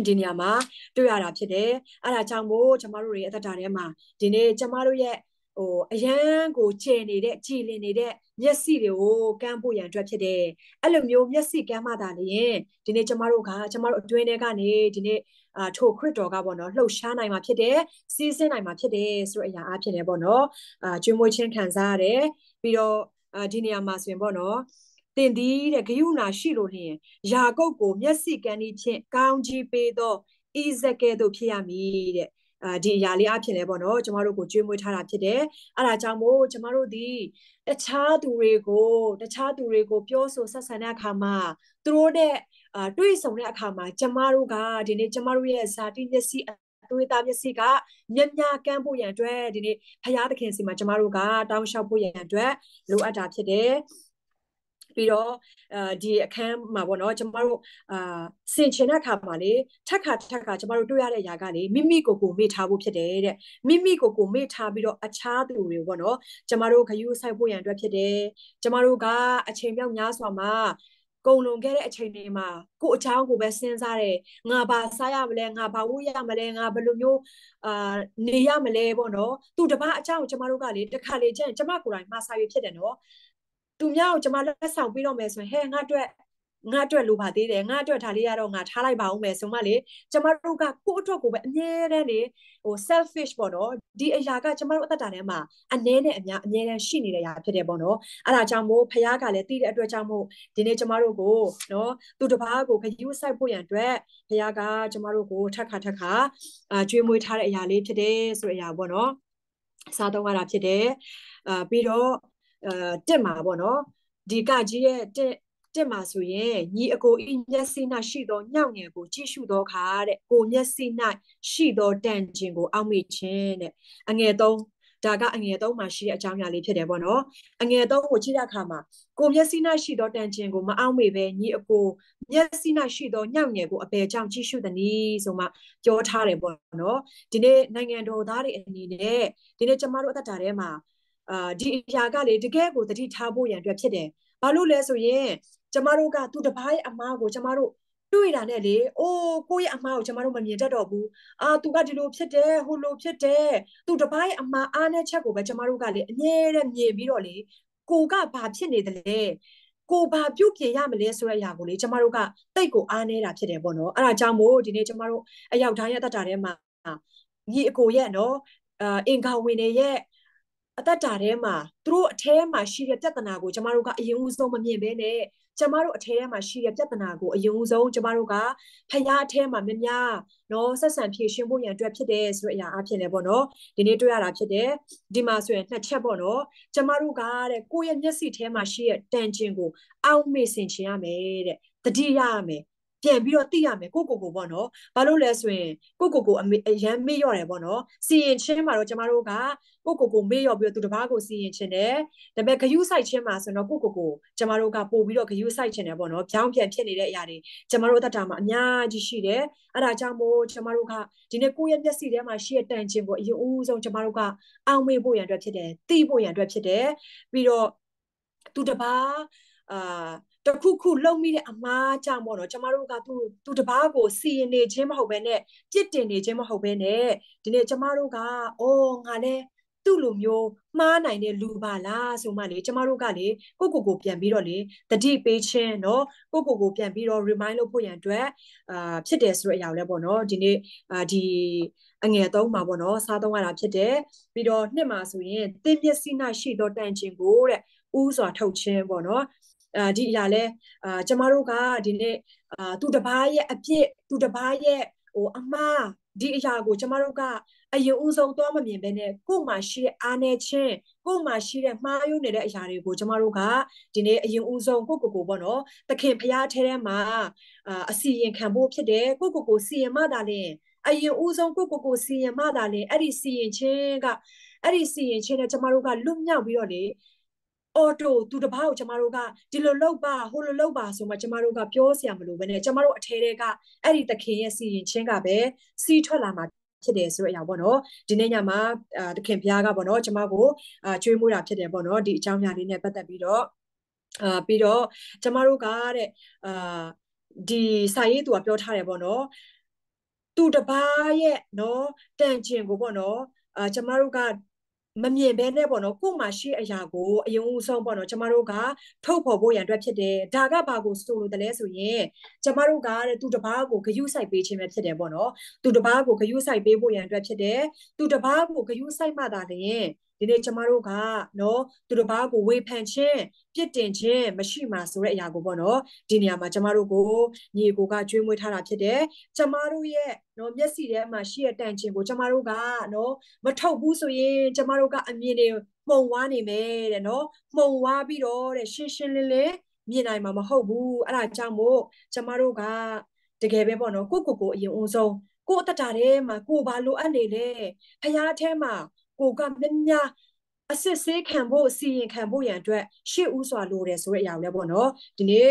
ဒီနေရာမှာတွေ့ရတာဖြစ်တယ်။အဲဒါကြောင့်မို့ကျမတို့တွေအသက်တာထဲမှာဒီနေ့ကျမတို့ရဲ့ဟိုအရန်ကိုကျယ်နေတဲ့ကြည်လင်နေတဲ့မျက်စိတွေကိုကမ်းဖို့ရန်အတွက်ဖြစ်တယ်။အဲ့လိုမျိုးမျက်စိကမ်းမှသာလျင်ဒီနေ့ကျမတို့ကကျမတို့အတွင်းထဲကနေဒီနေ့အာထိုခရစ်တော်ကပေါ့နော်လှုပ်ရှားနိုင်မှာဖြစ်တယ်။စီးဆင်းနိုင်မှာဖြစ်တယ်ဆိုတဲ့အရာအဖြစ်လည်းပေါ့နော်။အာကျွေးမွေးခြင်းခံစားရတယ်။ပြီးတော့အာဒီနေရာမှာဆိုရင်ပေါ့နော်။တင်သည်တဲ့ဂယုနာရှိလို့လျင်ယာကုပ်ကို မျက်စိကမ်းဤဖြင့်ကောင်းကြီးပေးသောဣဇက်ကဲ့သို့ဖြစ်ရမည်တဲ့။အာဒီအရာလေးအဖြစ်လဲပေါ့နော်ကျမတို့ကိုကြွေးမွေးထားတာဖြစ်တယ်အဲ့ဒါကြောင့်မို့ကျမတို့ဒီတခြားသူတွေကို တခြားသူတွေကို ပြောဆိုဆက်ဆံတဲ့အခါမှာသူတို့နဲ့အာတွေ့ဆုံတဲ့အခါမှာကျမတို့ကဒီနေ့ကျမတို့ရဲ့ဇာတိမျက်စိသွေးသားမျက်စိကမြက်မြကန်းဖို့ရန်အတွက်ဒီနေ့ဖရာသခင်စီမှာကျမတို့ကတောင်းလျှောက်ဖို့ရန်အတွက်လိုအပ်တာဖြစ်တယ်ပြီးတော့အဲဒီအခန်းမှာပေါ့နော် ကျမတို့အာဆင်ချင်တဲ့အခါမှာလေထက်ခါထက်ခါကျမတို့တွေ့ရတဲ့ຢာကလေမိမိကိုယ်ကိုမေ့ထားဖို့ဖြစ်တယ်တဲ့မိမိကိုယ်ကိုမေ့ထားပြီးတော့အခြားသူတွေပေါ့နော်ကျမတို့ခရူးဆိုင်ဖို့ရန်အတွက်ဖြစ်တယ်ကျမတို့ကအချိန်မြောက်များစွာမှာကုံလွန်ခဲ့တဲ့အချိန်တွေမှာကိုအချောင်းကိုပဲစဉ်းစားတယ်ငါဘာစားရမလဲငါဘာဝတ်ရမလဲငါဘယ်လိုမျိုးအာနေရမလဲပေါ့နော်သူတပားအချောင်းကျမတို့ကလေတစ်ခါလေကျရင်ကျမကိုယ်တိုင်မှာစားရဖြစ်တယ်နော်သူများကိုကျွန်မလက်ဆောင်ပြီးတော့မယ်ဆိုရင်ဟဲ့ငါအတွက်ငါအတွက်လိုပါသေးတယ်ငါအတွက်ဒါလေးရတော့ငါထားလိုက်ပါဦးမယ်ဆိုမှလေကျမတို့ကကိုယ့်အတွက်ကိုပဲအမြဲတမ်းနေဟို selfish ပေါ့နော်ဒီအရာကကျမတို့အသက်တာထဲမှာအနည်းနဲ့အများအမြဲတမ်းရှိနေတဲ့အရာဖြစ်တယ်ပေါ့နော်အဲ့ဒါကြောင့်မို့ဖခင်ကလည်းတည်တဲ့အတွက်ကြောင့်မို့ဒီနေ့ကျမတို့ကိုနော်သူတစ်ပါးကိုခရီးဆိုင်ဖို့ရန်အတွက်ဖခင်ကကျမတို့ကိုထက်ခါထက်ခါအာကျွေးမွေးထားတဲ့အရာလေးဖြစ်တယ်ဆိုတဲ့အရာပေါ့နော်စားတော့ရတာဖြစ်တယ်အာပြီးတော့အာတက်မှာပေါ့နော်ဒီကကြီးရဲ့တက်တက်မှာဆိုရင်ညီအကိုဤမျက်စိ၌ရှိသောညောင်ငယ်ကိုကြည့်ရှုသောအခါတဲ့ကိုမျက်စိ၌ရှိသောတန်ခြင်းကိုအောက်မေ့ခြင်းတဲ့အငယ်သုံးဒါကအငယ်သုံးမှာရှိတဲ့အကြောင်းအရာလေးဖြစ်တယ်ပေါ့နော်အငယ်သုံးကိုကြည့်တဲ့အခါမှာကိုမျက်စိ၌ရှိသောတန်ခြင်းကိုမအောင်မေပဲညီအကိုမျက်စိ၌ရှိသောညောင်ငယ်ကိုအပေကြောင့်ကြည့်ရှုသည်နည်းဆိုမှပြောထားတယ်ပေါ့နော်ဒီနေ့နိုင်ငံတော်သားတွေအနေနဲ့ဒီနေ့ကျမတို့အသက်တာထဲမှာအာဒီအရာကလေတကယ်ကိုတတိထားဖို့ရန်အတွက်ဖြစ်တယ်ဘာလို့လဲဆိုရင်ကျမတို့ကသူတစ်ပါးရဲ့အမားကိုကျမတို့တွေ့တာနဲ့လေအိုးကိုယ့်ရဲ့အမားကိုကျမတို့မမြင်တတ်တော့ဘူးအာသူကဒီလိုဖြစ်တယ်ဟိုလိုဖြစ်တယ်သူတစ်ပါးရဲ့အမားအားနဲ့ချက်ကိုပဲကျမတို့ကလေအငြဲတဲ့မြင်ပြီးတော့လေကိုကဘာဖြစ်နေသလဲကိုဘာပြုတ်ပြင်ရမလဲဆိုတဲ့အရာကိုလေကျမတို့ကတိတ်ကိုအားနေတာဖြစ်တယ်ပေါ့နော်အဲ့ဒါကြောင့်မို့ဒီနေ့ကျမတို့အယောက်တိုင်းရတတ်တာထဲမှာညီအကိုရဲ့နော်အာအင်္ဂါဝင်တွေရဲ့အသက်တာထဲမှာသူတို့အထဲမှာရှိတဲ့ပြဿနာကိုကျမတို့ကအရင်ဦးဆုံးမမြင်ဘဲနဲ့ကျမတို့အထဲမှာရှိတဲ့ပြဿနာကိုအရင်ဦးဆုံးကျမတို့ကဖရားအထဲမှာမြများနော်ဆက်ဆံဖြေရှင်းဖို့ရန်အတွက်ဖြစ်တယ်ဆိုတဲ့အရာအဖြစ်လဲပေါ့နော်ဒီနေ့တွေ့ရတာဖြစ်တယ်ဒီမှာဆိုရင်နှစ်ချက်ပေါ့နော်ကျမတို့ကတဲ့ကိုယ့်ရဲ့မျက်စိထဲမှာရှိတဲ့တန်ကျင်ကို အောက်မေ့ဆင်ခြင်းရမယ်တဲ့တတိရရမယ်ပြန်ပြီးတော့သိရမယ်ကိုကိုကိုပေါ့နော်ဘာလို့လဲဆိုရင်ကိုကိုကိုအရန်မေ့ရော့တယ်ပေါ့နော်စီရင်ချင်းမှာတော့ကျမတို့ကကိုကိုကိုမေ့ရော့ပြီးတော့သူတစ်ပါးကိုစီရင်ချင်းတယ်ဒါပေမဲ့ဂယုဆိုင်ချင်းမှာဆိုတော့ကိုကိုကိုကျမတို့ကပို့ပြီးတော့ဂယုဆိုင်ချင်းတယ်ပေါ့နော်ဖြောင်းပြန်ဖြစ်နေတဲ့အရာတွေကျမတို့တတ်တာမှာအများကြီးရှိတယ်အဲ့ဒါကြောင့်မို့ကျမတို့ကဒီနေ့ကိုယ့်ရဲ့မျက်စိထဲမှာရှိတဲ့တန်ချင်းကိုအရင်အဦးဆုံးကျမတို့ကအောင်မေ့ဖို့ရန်အတွက်ဖြစ်တယ်သိဖို့ရန်အတွက်ဖြစ်တယ်ပြီးတော့သူတစ်ပါးအာတခုခုလုံမိတဲ့အမားကြောင့်ပေါ့နော်ကျမတို့ကသူသူတပားကိုစီရင်နေခြင်းမဟုတ်ဘဲနဲ့ပြစ်တင်နေခြင်းမဟုတ်ဘဲနဲ့ဒီနေ့ကျမတို့ကအော်ငါလည်းသူ့လိုမျိုးမှားနိုင်တဲ့လူပါလားဆိုမှလေကျမတို့ကလေကိုကိုကိုပြန်ပြီးတော့လေတတိပေးခြင်းเนาะကိုကိုကိုပြန်ပြီးတော့ remind လုပ်ဖို့ရန်အတွက်အာဖြစ်တယ်ဆိုတဲ့အရာကိုလည်းပေါ့เนาะဒီနေ့အာဒီအငယ်သုံးမှာပေါ့เนาะစားသုံးရတာဖြစ်တယ်ပြီးတော့နှစ်မှာဆိုရင်တင်းမျက်စိ၌ရှိသောတန်ခြင်းကိုတဲ့ဥစွာထုတ်ခြင်းပေါ့เนาะအာဒီအရာလဲအာကျမတို့ကဒီနေ့အာသူတပားရဲ့အပြစ်သူတပားရဲ့ဟိုအမှားဒီအရာကို ကျမတို့ကအရင်ဦးဆုံးသွားမမြင်ဘဲနဲ့ကို့မှာရှိတဲ့အားနည်းခြင်းကို့မှာရှိတဲ့မှားယွင်းနေတဲ့အရာတွေကိုကျမတို့ကဒီနေ့အရင်ဦးဆုံးကိုကိုကိုပေါ့နော်သခင်ဖရားထဲထဲမှာအာအစီရင်ခံဖို့ဖြစ်တယ်ကိုကိုကိုစီရင်မှသာလျှင်အရင်ဦးဆုံးကိုကိုကိုစီရင်မှသာလျှင်အဲ့ဒီစီရင်ခြင်းကအဲ့ဒီစီရင်ခြင်းနဲ့ကျမတို့ကလွတ်မြောက်ပြီးတော့လေအော်တိုသူတပားကိုကျမတို့ကဒီလိုလုပ်ပါဟိုလိုလုပ်ပါဆိုမှကျမတို့ကပြောစရာမလိုဘဲနဲ့ကျမတို့အထဲတဲကအဲ့ဒီသခင်ရဲ့စီရင်ခြင်းကပဲစီထွက်လာမှာဖြစ်တယ်ဆိုတဲ့အရာပေါ့နော်ဒီနေ့ညမှာတခင်ဘုရားကပေါ့နော်ကျမကိုအကျွေးမွေးတာဖြစ်တယ်ပေါ့နော်ဒီအကြောင်းအရာလေးနဲ့ပတ်သက်ပြီးတော့အာပြီးတော့ကျမတို့ကတဲ့အာဒီစာရေးသူကပြောထားတယ်ပေါ့နော်သူတပားရဲ့နော်တန်ကျင်ကိုပေါ့နော်အာကျမတို့ကမမြင်ဘဲနဲ့ပေါ့နော်ကို့မှာရှိအရာကိုအယုံအဆုံးပေါ့နော်ကျမတို့ကထုတ်ဖော်ဖို့ရန်အတွက်ဖြစ်တယ်ဒါကဘာကိုဆိုလိုတယ်လဲဆိုရင်ကျမတို့ကတဲ့သူတစ်ပါးကိုဂယုစိုက်ပေးခြင်းပဲဖြစ်တယ်ပေါ့နော်သူတစ်ပါးကိုဂယုစိုက်ပေးဖို့ရန်အတွက်ဖြစ်တယ်သူတစ်ပါးကိုဂယုစိုက်မှသာလျင်ဒီနေ့ကျမတို့ကနော်သူတို့ဘာကိုဝေဖန်ခြင်းပြစ်တင်ခြင်းမရှိမှာဆိုတဲ့အရာကိုပေါ့နော်ဒီနေရာမှာကျမတို့ကိုညီကိုကကျွေးမွေးထားတာဖြစ်တယ်ကျမတို့ရဲ့နော်မျက်စိထဲမှာရှိရတန်ခြင်းကိုကျမတို့ကနော်မထုတ်ဘူးဆိုရင်ကျမတို့ကအမြင်တွေမှုံဝါနေမယ်တဲ့နော်မှုံဝါပြီးတော့တဲ့ရှင်းရှင်းလင်းလင်းမြင်နိုင်မှာမဟုတ်ဘူးအဲ့ဒါကြောင့်မို့ကျမတို့ကတကယ်ပဲပေါ့နော်ကိုကိုကိုအရင်အုံဆုံးကိုအတ္တတာထဲမှာကိုဘာလိုအပ်နေလဲဖရားထဲမှာကိုကများများအစစ်ဆေးခံဖို့စီရင်ခံဖို့ရန်အတွက်ရှေ့ဦးစွာလိုတယ်ဆိုတဲ့အရာကိုလည်းပေါ့နော်ဒီနေ့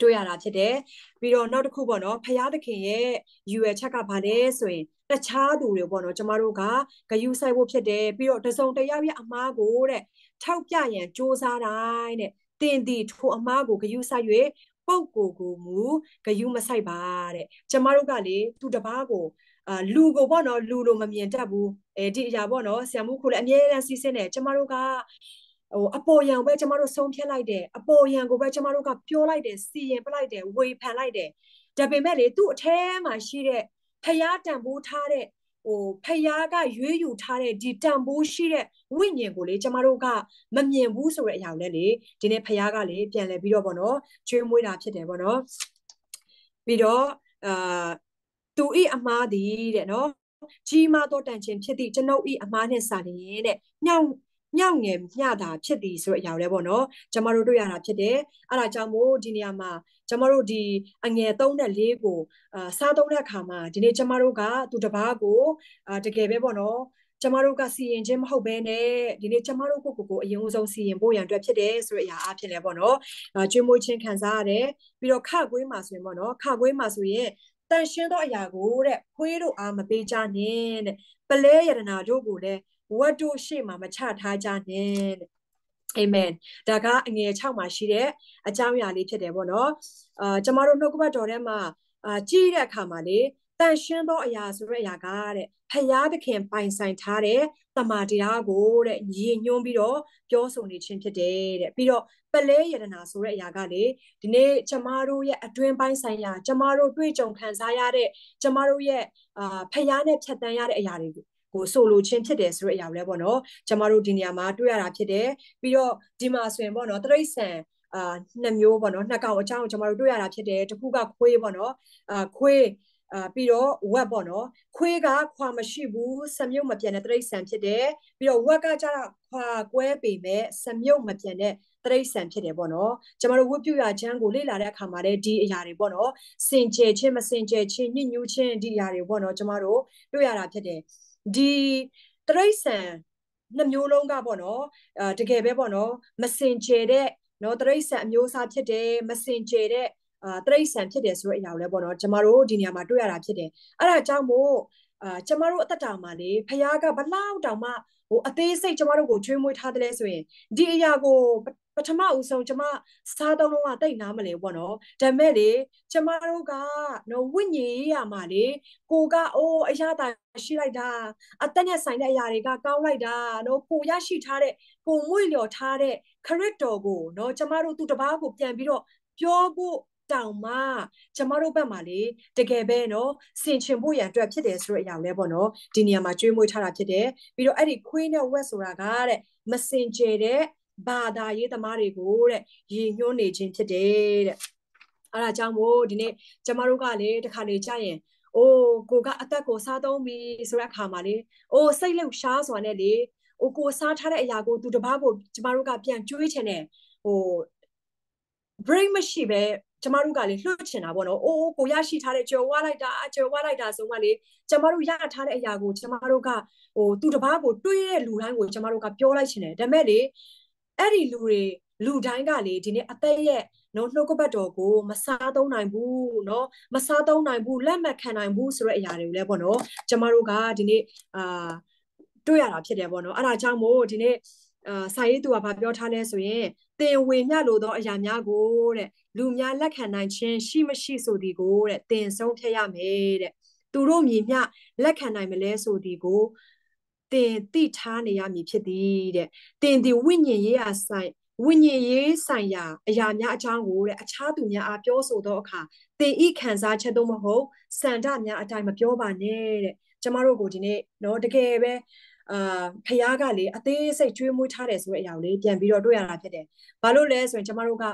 တွေ့ရတာဖြစ်တယ်ပြီးတော့နောက်တစ်ခုပေါ့နော်ဖရာသခင်ရဲ့ယူရချက်ကဘာလဲဆိုရင်တခြားသူတွေပေါ့နော်ကျမတို့ကဂယုစိုက်ဖို့ဖြစ်တယ်ပြီးတော့တစုံတယောက်ရဲ့အမားကိုတဲ့ထောက်ပြရန်စ조사တိုင်းတဲ့တင်တီထိုအမားကိုဂယုစိုက်၍ပုပ်ကိုကိုမူဂယုမဆိုင်ပါတဲ့ကျမတို့ကလေသူတပားကိုအာလူကိုပေါ့နော်လူလိုမမြင်တတ်ဘူးအဲဒီအရာပေါ့နော်ဆရာမခုလည်းအမြဲတမ်းစီးစင်းတယ်ကျမတို့ကဟိုအပေါ်ယံပဲကျမတို့ဆုံးဖြတ်လိုက်တယ်အပေါ်ယံကိုပဲကျမတို့ကပြောလိုက်တယ်စီရင်ပလိုက်တယ်ဝေဖန်လိုက်တယ်ဒါပေမဲ့လေသူ့အထဲမှာရှိတဲ့ဖျားတန်ဖိုးထားတဲ့ဟိုဖျားကရွေးယူထားတဲ့ဒီတန်ဖိုးရှိတဲ့ဝိညာဉ်ကိုလေကျမတို့ကမမြင်ဘူးဆိုတဲ့အရာကိုလည်းလေဒီနေ့ဖျားကလေပြန်လဲပြီးတော့ဗောနော်ကျွေးမွေးတာဖြစ်တယ်ဗောနော်ပြီးတော့အာသူဤအမားသည်တဲ့နော်ကြီးမားသောတန်ခြင်းဖြစ်သည့်ကျွန်ုပ်ဤအမားနှင့်စာလျင်တဲ့ညောင်ညောင်ငယ်မျှတာဖြစ်သည်ဆိုတဲ့အရာတွေပေါ့နော် ကျမတို့တွေ့ရတာဖြစ်တယ်အဲ့ဒါကြောင့်မို့ဒီနေရာမှာကျမတို့ဒီအငယ်3နဲ့4ကိုအာစားသုံးတဲ့အခါမှာဒီနေ့ကျမတို့ကသူတစ်ပါးကိုအာတကယ်ပဲပေါ့နော်ကျမတို့ကစီရင်ခြင်းမဟုတ်ဘဲနဲ့ဒီနေ့ကျမတို့ကိုကိုကိုအရင်ဆုံးစီရင်ဖို့ရန်အတွက်ဖြစ်တယ်ဆိုတဲ့အရာအဖြစ်လဲပေါ့နော်။အကျွေးမွေးခြင်းခံစားရတယ်။ပြီးတော့ခခွေးမှာဆိုရင်ပေါ့နော်။ခခွေးမှာဆိုရင်တန်ရှင်းသောအရာကိုတဲ့ခွေးတို့အားမပေးကြနဲ့တဲ့ပလဲယရနာတို့ကိုလည်းဝတ်တို့ရှေ့မှာမချထားကြနဲ့တဲ့အာမင်ဒါကအငယ်6မှာရှိတဲ့အကြောင်းအရာလေးဖြစ်တယ်ပေါ့နော်အာကျွန်တော်တို့နှုတ်ကပတ်တော်ထဲမှာအာကြည့်တဲ့အခါမှာလေတန်ရှင်းသောအရာဆိုတဲ့အရာကတဲ့ဖရာသခင်ပိုင်ဆိုင်ထားတဲ့တမာတရားကိုတဲ့ညည်ညွှန်းပြီးတော့ပြောဆိုနေခြင်းဖြစ်တယ်တဲ့ပြီးတော့ပလဲယတနာဆိုတဲ့အရာကလေဒီနေ့ကျမတို့ရဲ့အတွင်းပိုင်းဆိုင်ရာကျမတို့တွေ့ကြုံခံစားရတဲ့ကျမတို့ရဲ့အာဖရာနဲ့ဖြတ်တန်းရတဲ့အရာတွေကိုကိုဆိုလိုချင်းဖြစ်တယ်ဆိုတဲ့အရာလည်းပေါ့နော်ကျမတို့ဒီနေရာမှာတွေ့ရတာဖြစ်တယ်ပြီးတော့ဒီမှာဆိုရင်ပေါ့နော်တရိတ်ဆန်အာနှစ်မျိုးပေါ့နော်နှစ်ကောင်အကြောင်းကျမတို့တွေ့ရတာဖြစ်တယ်တစ်ခုကခွေးပေါ့နော်အာခွေးအာပြီးတော့ဝက်ပေါ့နော်ခွေးက ခွာမရှိဘူးစမြုပ်မပြတ်တဲ့တရိษံဖြစ်တယ်ပြီးတော့ဝက်ကကြတာခွာကွဲပေမဲ့စမြုပ်မပြတ်တဲ့တရိษံဖြစ်တယ်ပေါ့နော်ကျမတို့ဝတ်ပြုရချမ်းကိုလေ့လာတဲ့အခါမှာလည်းဒီအရာတွေပေါ့နော်စင်ကြယ်ခြင်းမစင်ကြယ်ခြင်းညှဉ်းညူးခြင်းဒီအရာတွေပေါ့နော်ကျမတို့တွေ့ရတာဖြစ်တယ်ဒီတရိษံနှမျိုးလုံးကပေါ့နော်အဲတကယ်ပဲပေါ့နော်မစင်ကြယ်တဲ့နော်တရိษံအမျိုးအစားဖြစ်တယ်မစင်ကြယ်တဲ့အာတရိတ်ဆန်ဖြစ်တယ်ဆိုတဲ့အရာကိုလည်းပေါ့နော်ကျမတို့ဒီနေရာမှာတွေ့ရတာဖြစ်တယ်အဲ့ဒါကြောင့်မို့အာကျမတို့အသက်တာမှာလေဖခင်ကဘလောက်တောင်မှဟိုအသေးစိတ်ကျမတို့ကိုချွေးမွေးထားတယ်လဲဆိုရင်ဒီအရာကိုပထမဦးဆုံးကျမစားသုံးလုံးကတိတ်နားမလဲပေါ့နော်ဒါမဲ့လေကျမတို့ကနော်ဝိညာဉ်ရေးရမှာလေကိုကအိုးအရာတာရှိလိုက်တာအသက်နဲ့ဆိုင်တဲ့အရာတွေကကောင်းလိုက်တာနော်ကိုရရှိထားတဲ့ကိုမွေ့လျော်ထားတဲ့ခရစ်တော်ကိုနော်ကျမတို့သူတပားကိုပြန်ပြီးတော့ပြောဖို့တောင်မှကျမတို့ဘက်မှာလေတကယ်ပဲနော်ဆင်ခြင်ဖို့ရန်အတွက်ဖြစ်တယ်ဆိုတဲ့အကြောင်းလဲပေါ့နော်ဒီနေရာမှာကြွေးမွေးထားတာဖြစ်တယ်ပြီးတော့အဲ့ဒီခွေးနဲ့ဝက်ဆိုတာကတဲ့မစင်ကြယ်တဲ့ဘာသာရေးသမားတွေကိုတဲ့ရည်ညွှန်းနေခြင်းဖြစ်တယ်တဲ့အဲ့ဒါကြောင့်မို့ဒီနေ့ကျမတို့ကလေတခါလေကြာရင်အိုးကိုကအသက်ကိုစားသုံးပြီဆိုတဲ့အခါမှာလေအိုးစိတ်လှုပ်ရှားစွာနဲ့လေိုကိုစားထားတဲ့အရာကိုသူတပားကိုကျမတို့ကပြန်ကျွေးချင်တယ်ဟို brain မရှိပဲကျမတို့ကလေလွှတ်ချင်တာပေါ့နော်။အိုးကိုရရှိထားတဲ့ကြော်ဝါလိုက်တာအကြော်ဝါလိုက်တာဆိုမှလေကျမတို့ရထားတဲ့အရာကိုကျမတို့ကဟိုသူတစ်ပါးကိုတွေးတဲ့လူတိုင်းကိုကျမတို့ကပြောလိုက်ချင်တယ်။ဒါမဲ့လေအဲ့ဒီလူတွေလူတိုင်းကလေဒီနေ့အသက်ရဲ့နော်နှုတ်ကပတ်တော်ကိုမစားသုံးနိုင်ဘူးနော်မစားသုံးနိုင်ဘူးလက်မခံနိုင်ဘူးဆိုတဲ့အရာတွေကိုလည်းပေါ့နော်ကျမတို့ကဒီနေ့အာတွေ့ရတာဖြစ်တယ်ပေါ့နော်အဲ့ဒါကြောင့်မို့ဒီနေ့အာစာရေးသူကဘာပြောထားလဲဆိုရင်သင်ဝင်မြလို့သောအရာများကိုတဲ့လူများလက်ခံနိုင်ခြင်းရှိမရှိဆိုဒီကိုတဲ့သင်ဆုံးဖြတ်ရမယ်တဲ့သူတို့မြည်မြလက်ခံနိုင်မလဲဆိုဒီကိုသင်သိထားနေရမည်ဖြစ်သည်တဲ့သင်ဒီဝိညာဉ်ရေးရာဆိုင်ဝိညာဉ်ရေးဆိုင်ရာအရာများအကြောင်းကိုတဲ့အခြားသူများအားပြောဆိုသောအခါသင်ဤခံစားချက်တို့မဟုတ်စံတများအတိုင်းမပြောပါနဲ့တဲ့ကျမတို့ကိုဒီနေ့เนาะတကယ်ပဲအာဖះကလေအသေးစိတ်ကျွေးမွေးထားတယ်ဆိုတဲ့အရာကိုလေပြန်ပြီးတော့တွေ့ရတာဖြစ်တယ်ဘာလို့လဲဆိုရင်ကျမတို့က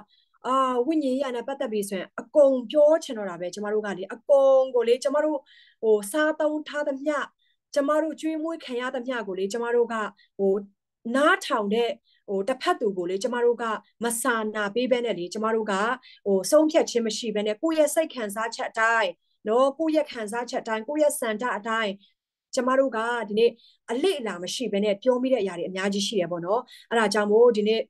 အာဝိညာဉ်ရနဲ့ပတ်သက်ပြီးဆိုရင်အကုန်ပြောချင်တော့တာပဲကျမတို့ကလေအကုန်ကိုလေကျမတို့ဟိုစားသုံးထားသမျှကျမတို့ကျွေးမွေးခံရသမျှကိုလေကျမတို့ကဟိုနားထောင်တဲ့ဟိုတစ်ဖက်သူကိုလေကျမတို့ကမဆာနာပေးဘဲနဲ့လေကျမတို့ကဟိုဆုံးဖြတ်ခြင်းမရှိဘဲနဲ့ကိုယ့်ရဲ့စိတ်ခံစားချက်အတိုင်းနော်ကိုယ့်ရဲ့ခံစားချက်အတိုင်းကိုယ့်ရဲ့စံတအတိုင်းကျမတို့ကဒီနေ့အလေအလာမရှိဘဲနဲ့ပြောမိတဲ့အရာတွေအများကြီးရှိတယ်ပေါ့နော်အဲ့ဒါကြောင့်မို့ဒီနေ့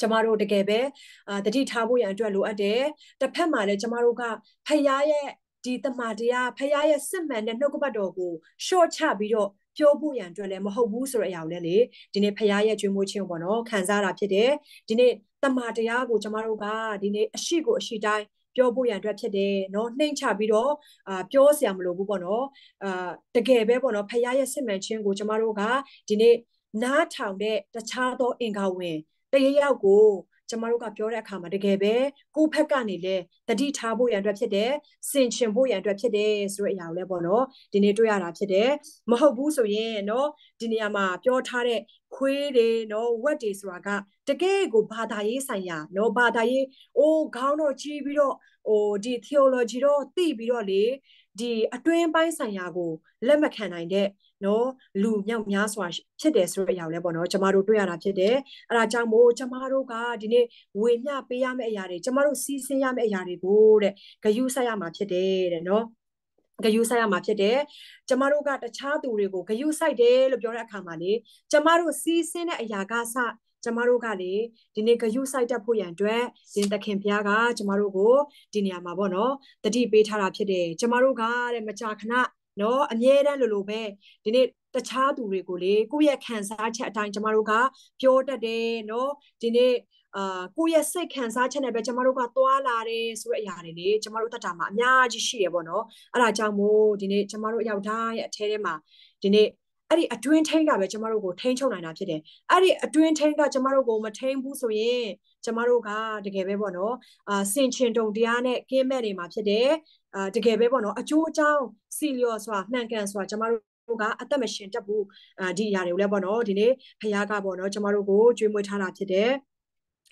ကျမတို့တကယ်ပဲအာတတိထားဖို့ရန်အတွက်လိုအပ်တယ်တစ်ဖက်မှာလည်းကျမတို့ကဖယားရဲ့ဒီတမန်တရားဖယားရဲ့စစ်မှန်တဲ့နှုတ်ကပတ်တော်ကို short ချပြီးတော့ပြောဖို့ရန်အတွက်လည်းမဟုတ်ဘူးဆိုတဲ့အရာကိုလည်းလေဒီနေ့ဖရားရဲ့ကြွေးမွေးခြင်းပေါ့နော်ခံစားတာဖြစ်တယ်ဒီနေ့တမာတရားကိုကျမတို့ကဒီနေ့အရှိကိုအရှိတိုင်းပြောဖို့ရန်အတွက်ဖြစ်တယ်เนาะနှိမ့်ချပြီးတော့အာပြောစရာမလိုဘူးပေါ့နော်အာတကယ်ပဲပေါ့နော်ဖခင်ရဲ့စစ်မှန်ခြင်းကိုကျမတို့ကဒီနေ့နားထောင်တဲ့တခြားသောအင်္ဂါဝင်တရရောက်ကိုကျမတို့ကပြောတဲ့အခါမှာတကယ်ပဲကိုယ့်ဘက်ကနေလဲတတိထားဖို့ရန်အတွက်ဖြစ်တယ်စင်ချင်ဖို့ရန်အတွက်ဖြစ်တယ်ဆိုတဲ့အရာကိုလည်းပေါ့နော်ဒီနေ့တွေ့ရတာဖြစ်တယ်မဟုတ်ဘူးဆိုရင်เนาะဒီနေရာမှာပြောထားတဲ့ခွေးတွေเนาะဝက်တွေဆိုတာက တကယ်ကိုဘာသာရေးဆိုင်ရာเนาะဘာသာရေးအိုးခေါင်းတော့ကြီးပြီးတော့ဟိုဒီ theology တော့သိပြီးတော့လေဒီအတွင်းပိုင်းဆိုင်ရာကိုလက်မခံနိုင်တဲ့နော်လူမြောက်များစွာဖြစ်တယ်ဆိုတဲ့အရာကိုလည်းပေါ့နော်ကျမတို့တွေ့ရတာဖြစ်တယ်အဲ့ဒါကြောင့်မို့ကျမတို့ကဒီနေ့ဝေမျှပေးရမယ့်အရာတွေကျမတို့စီးဆင်းရမယ့်အရာတွေကိုတဲ့ဂယုဆက်ရမှာဖြစ်တယ်တဲ့နော်ဂယုဆိုင်ရမှာဖြစ်တယ်။ကျမတို့ကတခြားသူတွေကိုဂယုဆိုင်တယ်လို့ပြောတဲ့အခါမှာလေကျမတို့စီးဆင်းတဲ့အရာကဆကျမတို့ကလေဒီနေ့ဂယုဆိုင်တက်ဖို့ရန်အတွက်ရှင်သခင်ဘုရားကကျမတို့ကိုဒီနေရာမှာပေါ့နော်တတိပေးထားတာဖြစ်တယ်။ကျမတို့ကတဲ့မကြာခဏနော်အမြဲတမ်းလိုလိုပဲဒီနေ့တခြားသူတွေကိုလေကိုယ့်ရဲ့ခံစားချက်အတိုင်းကျမတို့ကပြောတတ်တယ်နော်ဒီနေ့အာကိုယ့်ရဲ့စိတ်ခံစားချက်နဲ့ပဲကျမတို့ကသွာလာတယ်ဆိုတဲ့အရာတွေလေကျမတို့တက်တာမှာအများကြီးရှိရပေါ့နော်အဲ့ဒါကြောင့်မို့ဒီနေ့ကျမတို့အရောက်တိုင်းရဲ့အထဲထဲမှာဒီနေ့အဲ့ဒီအတွင်းထိန်းကပဲကျမတို့ကိုထိန်းချုပ်နိုင်တာဖြစ်တယ်အဲ့ဒီအတွင်းထိန်းကကျမတို့ကိုမထိန်းဘူးဆိုရင်ကျမတို့ကတကယ်ပဲပေါ့နော်အာစင်ချင်တုံတရားနဲ့ကင်းမဲ့နေမှာဖြစ်တယ်အာတကယ်ပဲပေါ့နော်အကျိုးအကြောင်းစီလျော်စွာမှန်ကန်စွာကျမတို့တို့ကအသက်မရှင်တက်ဘူးအာဒီအရာတွေကိုလည်းပေါ့နော်ဒီနေ့ဖခင်ကပေါ့နော်ကျမတို့ကိုကြွေးမွေးထားတာဖြစ်တယ်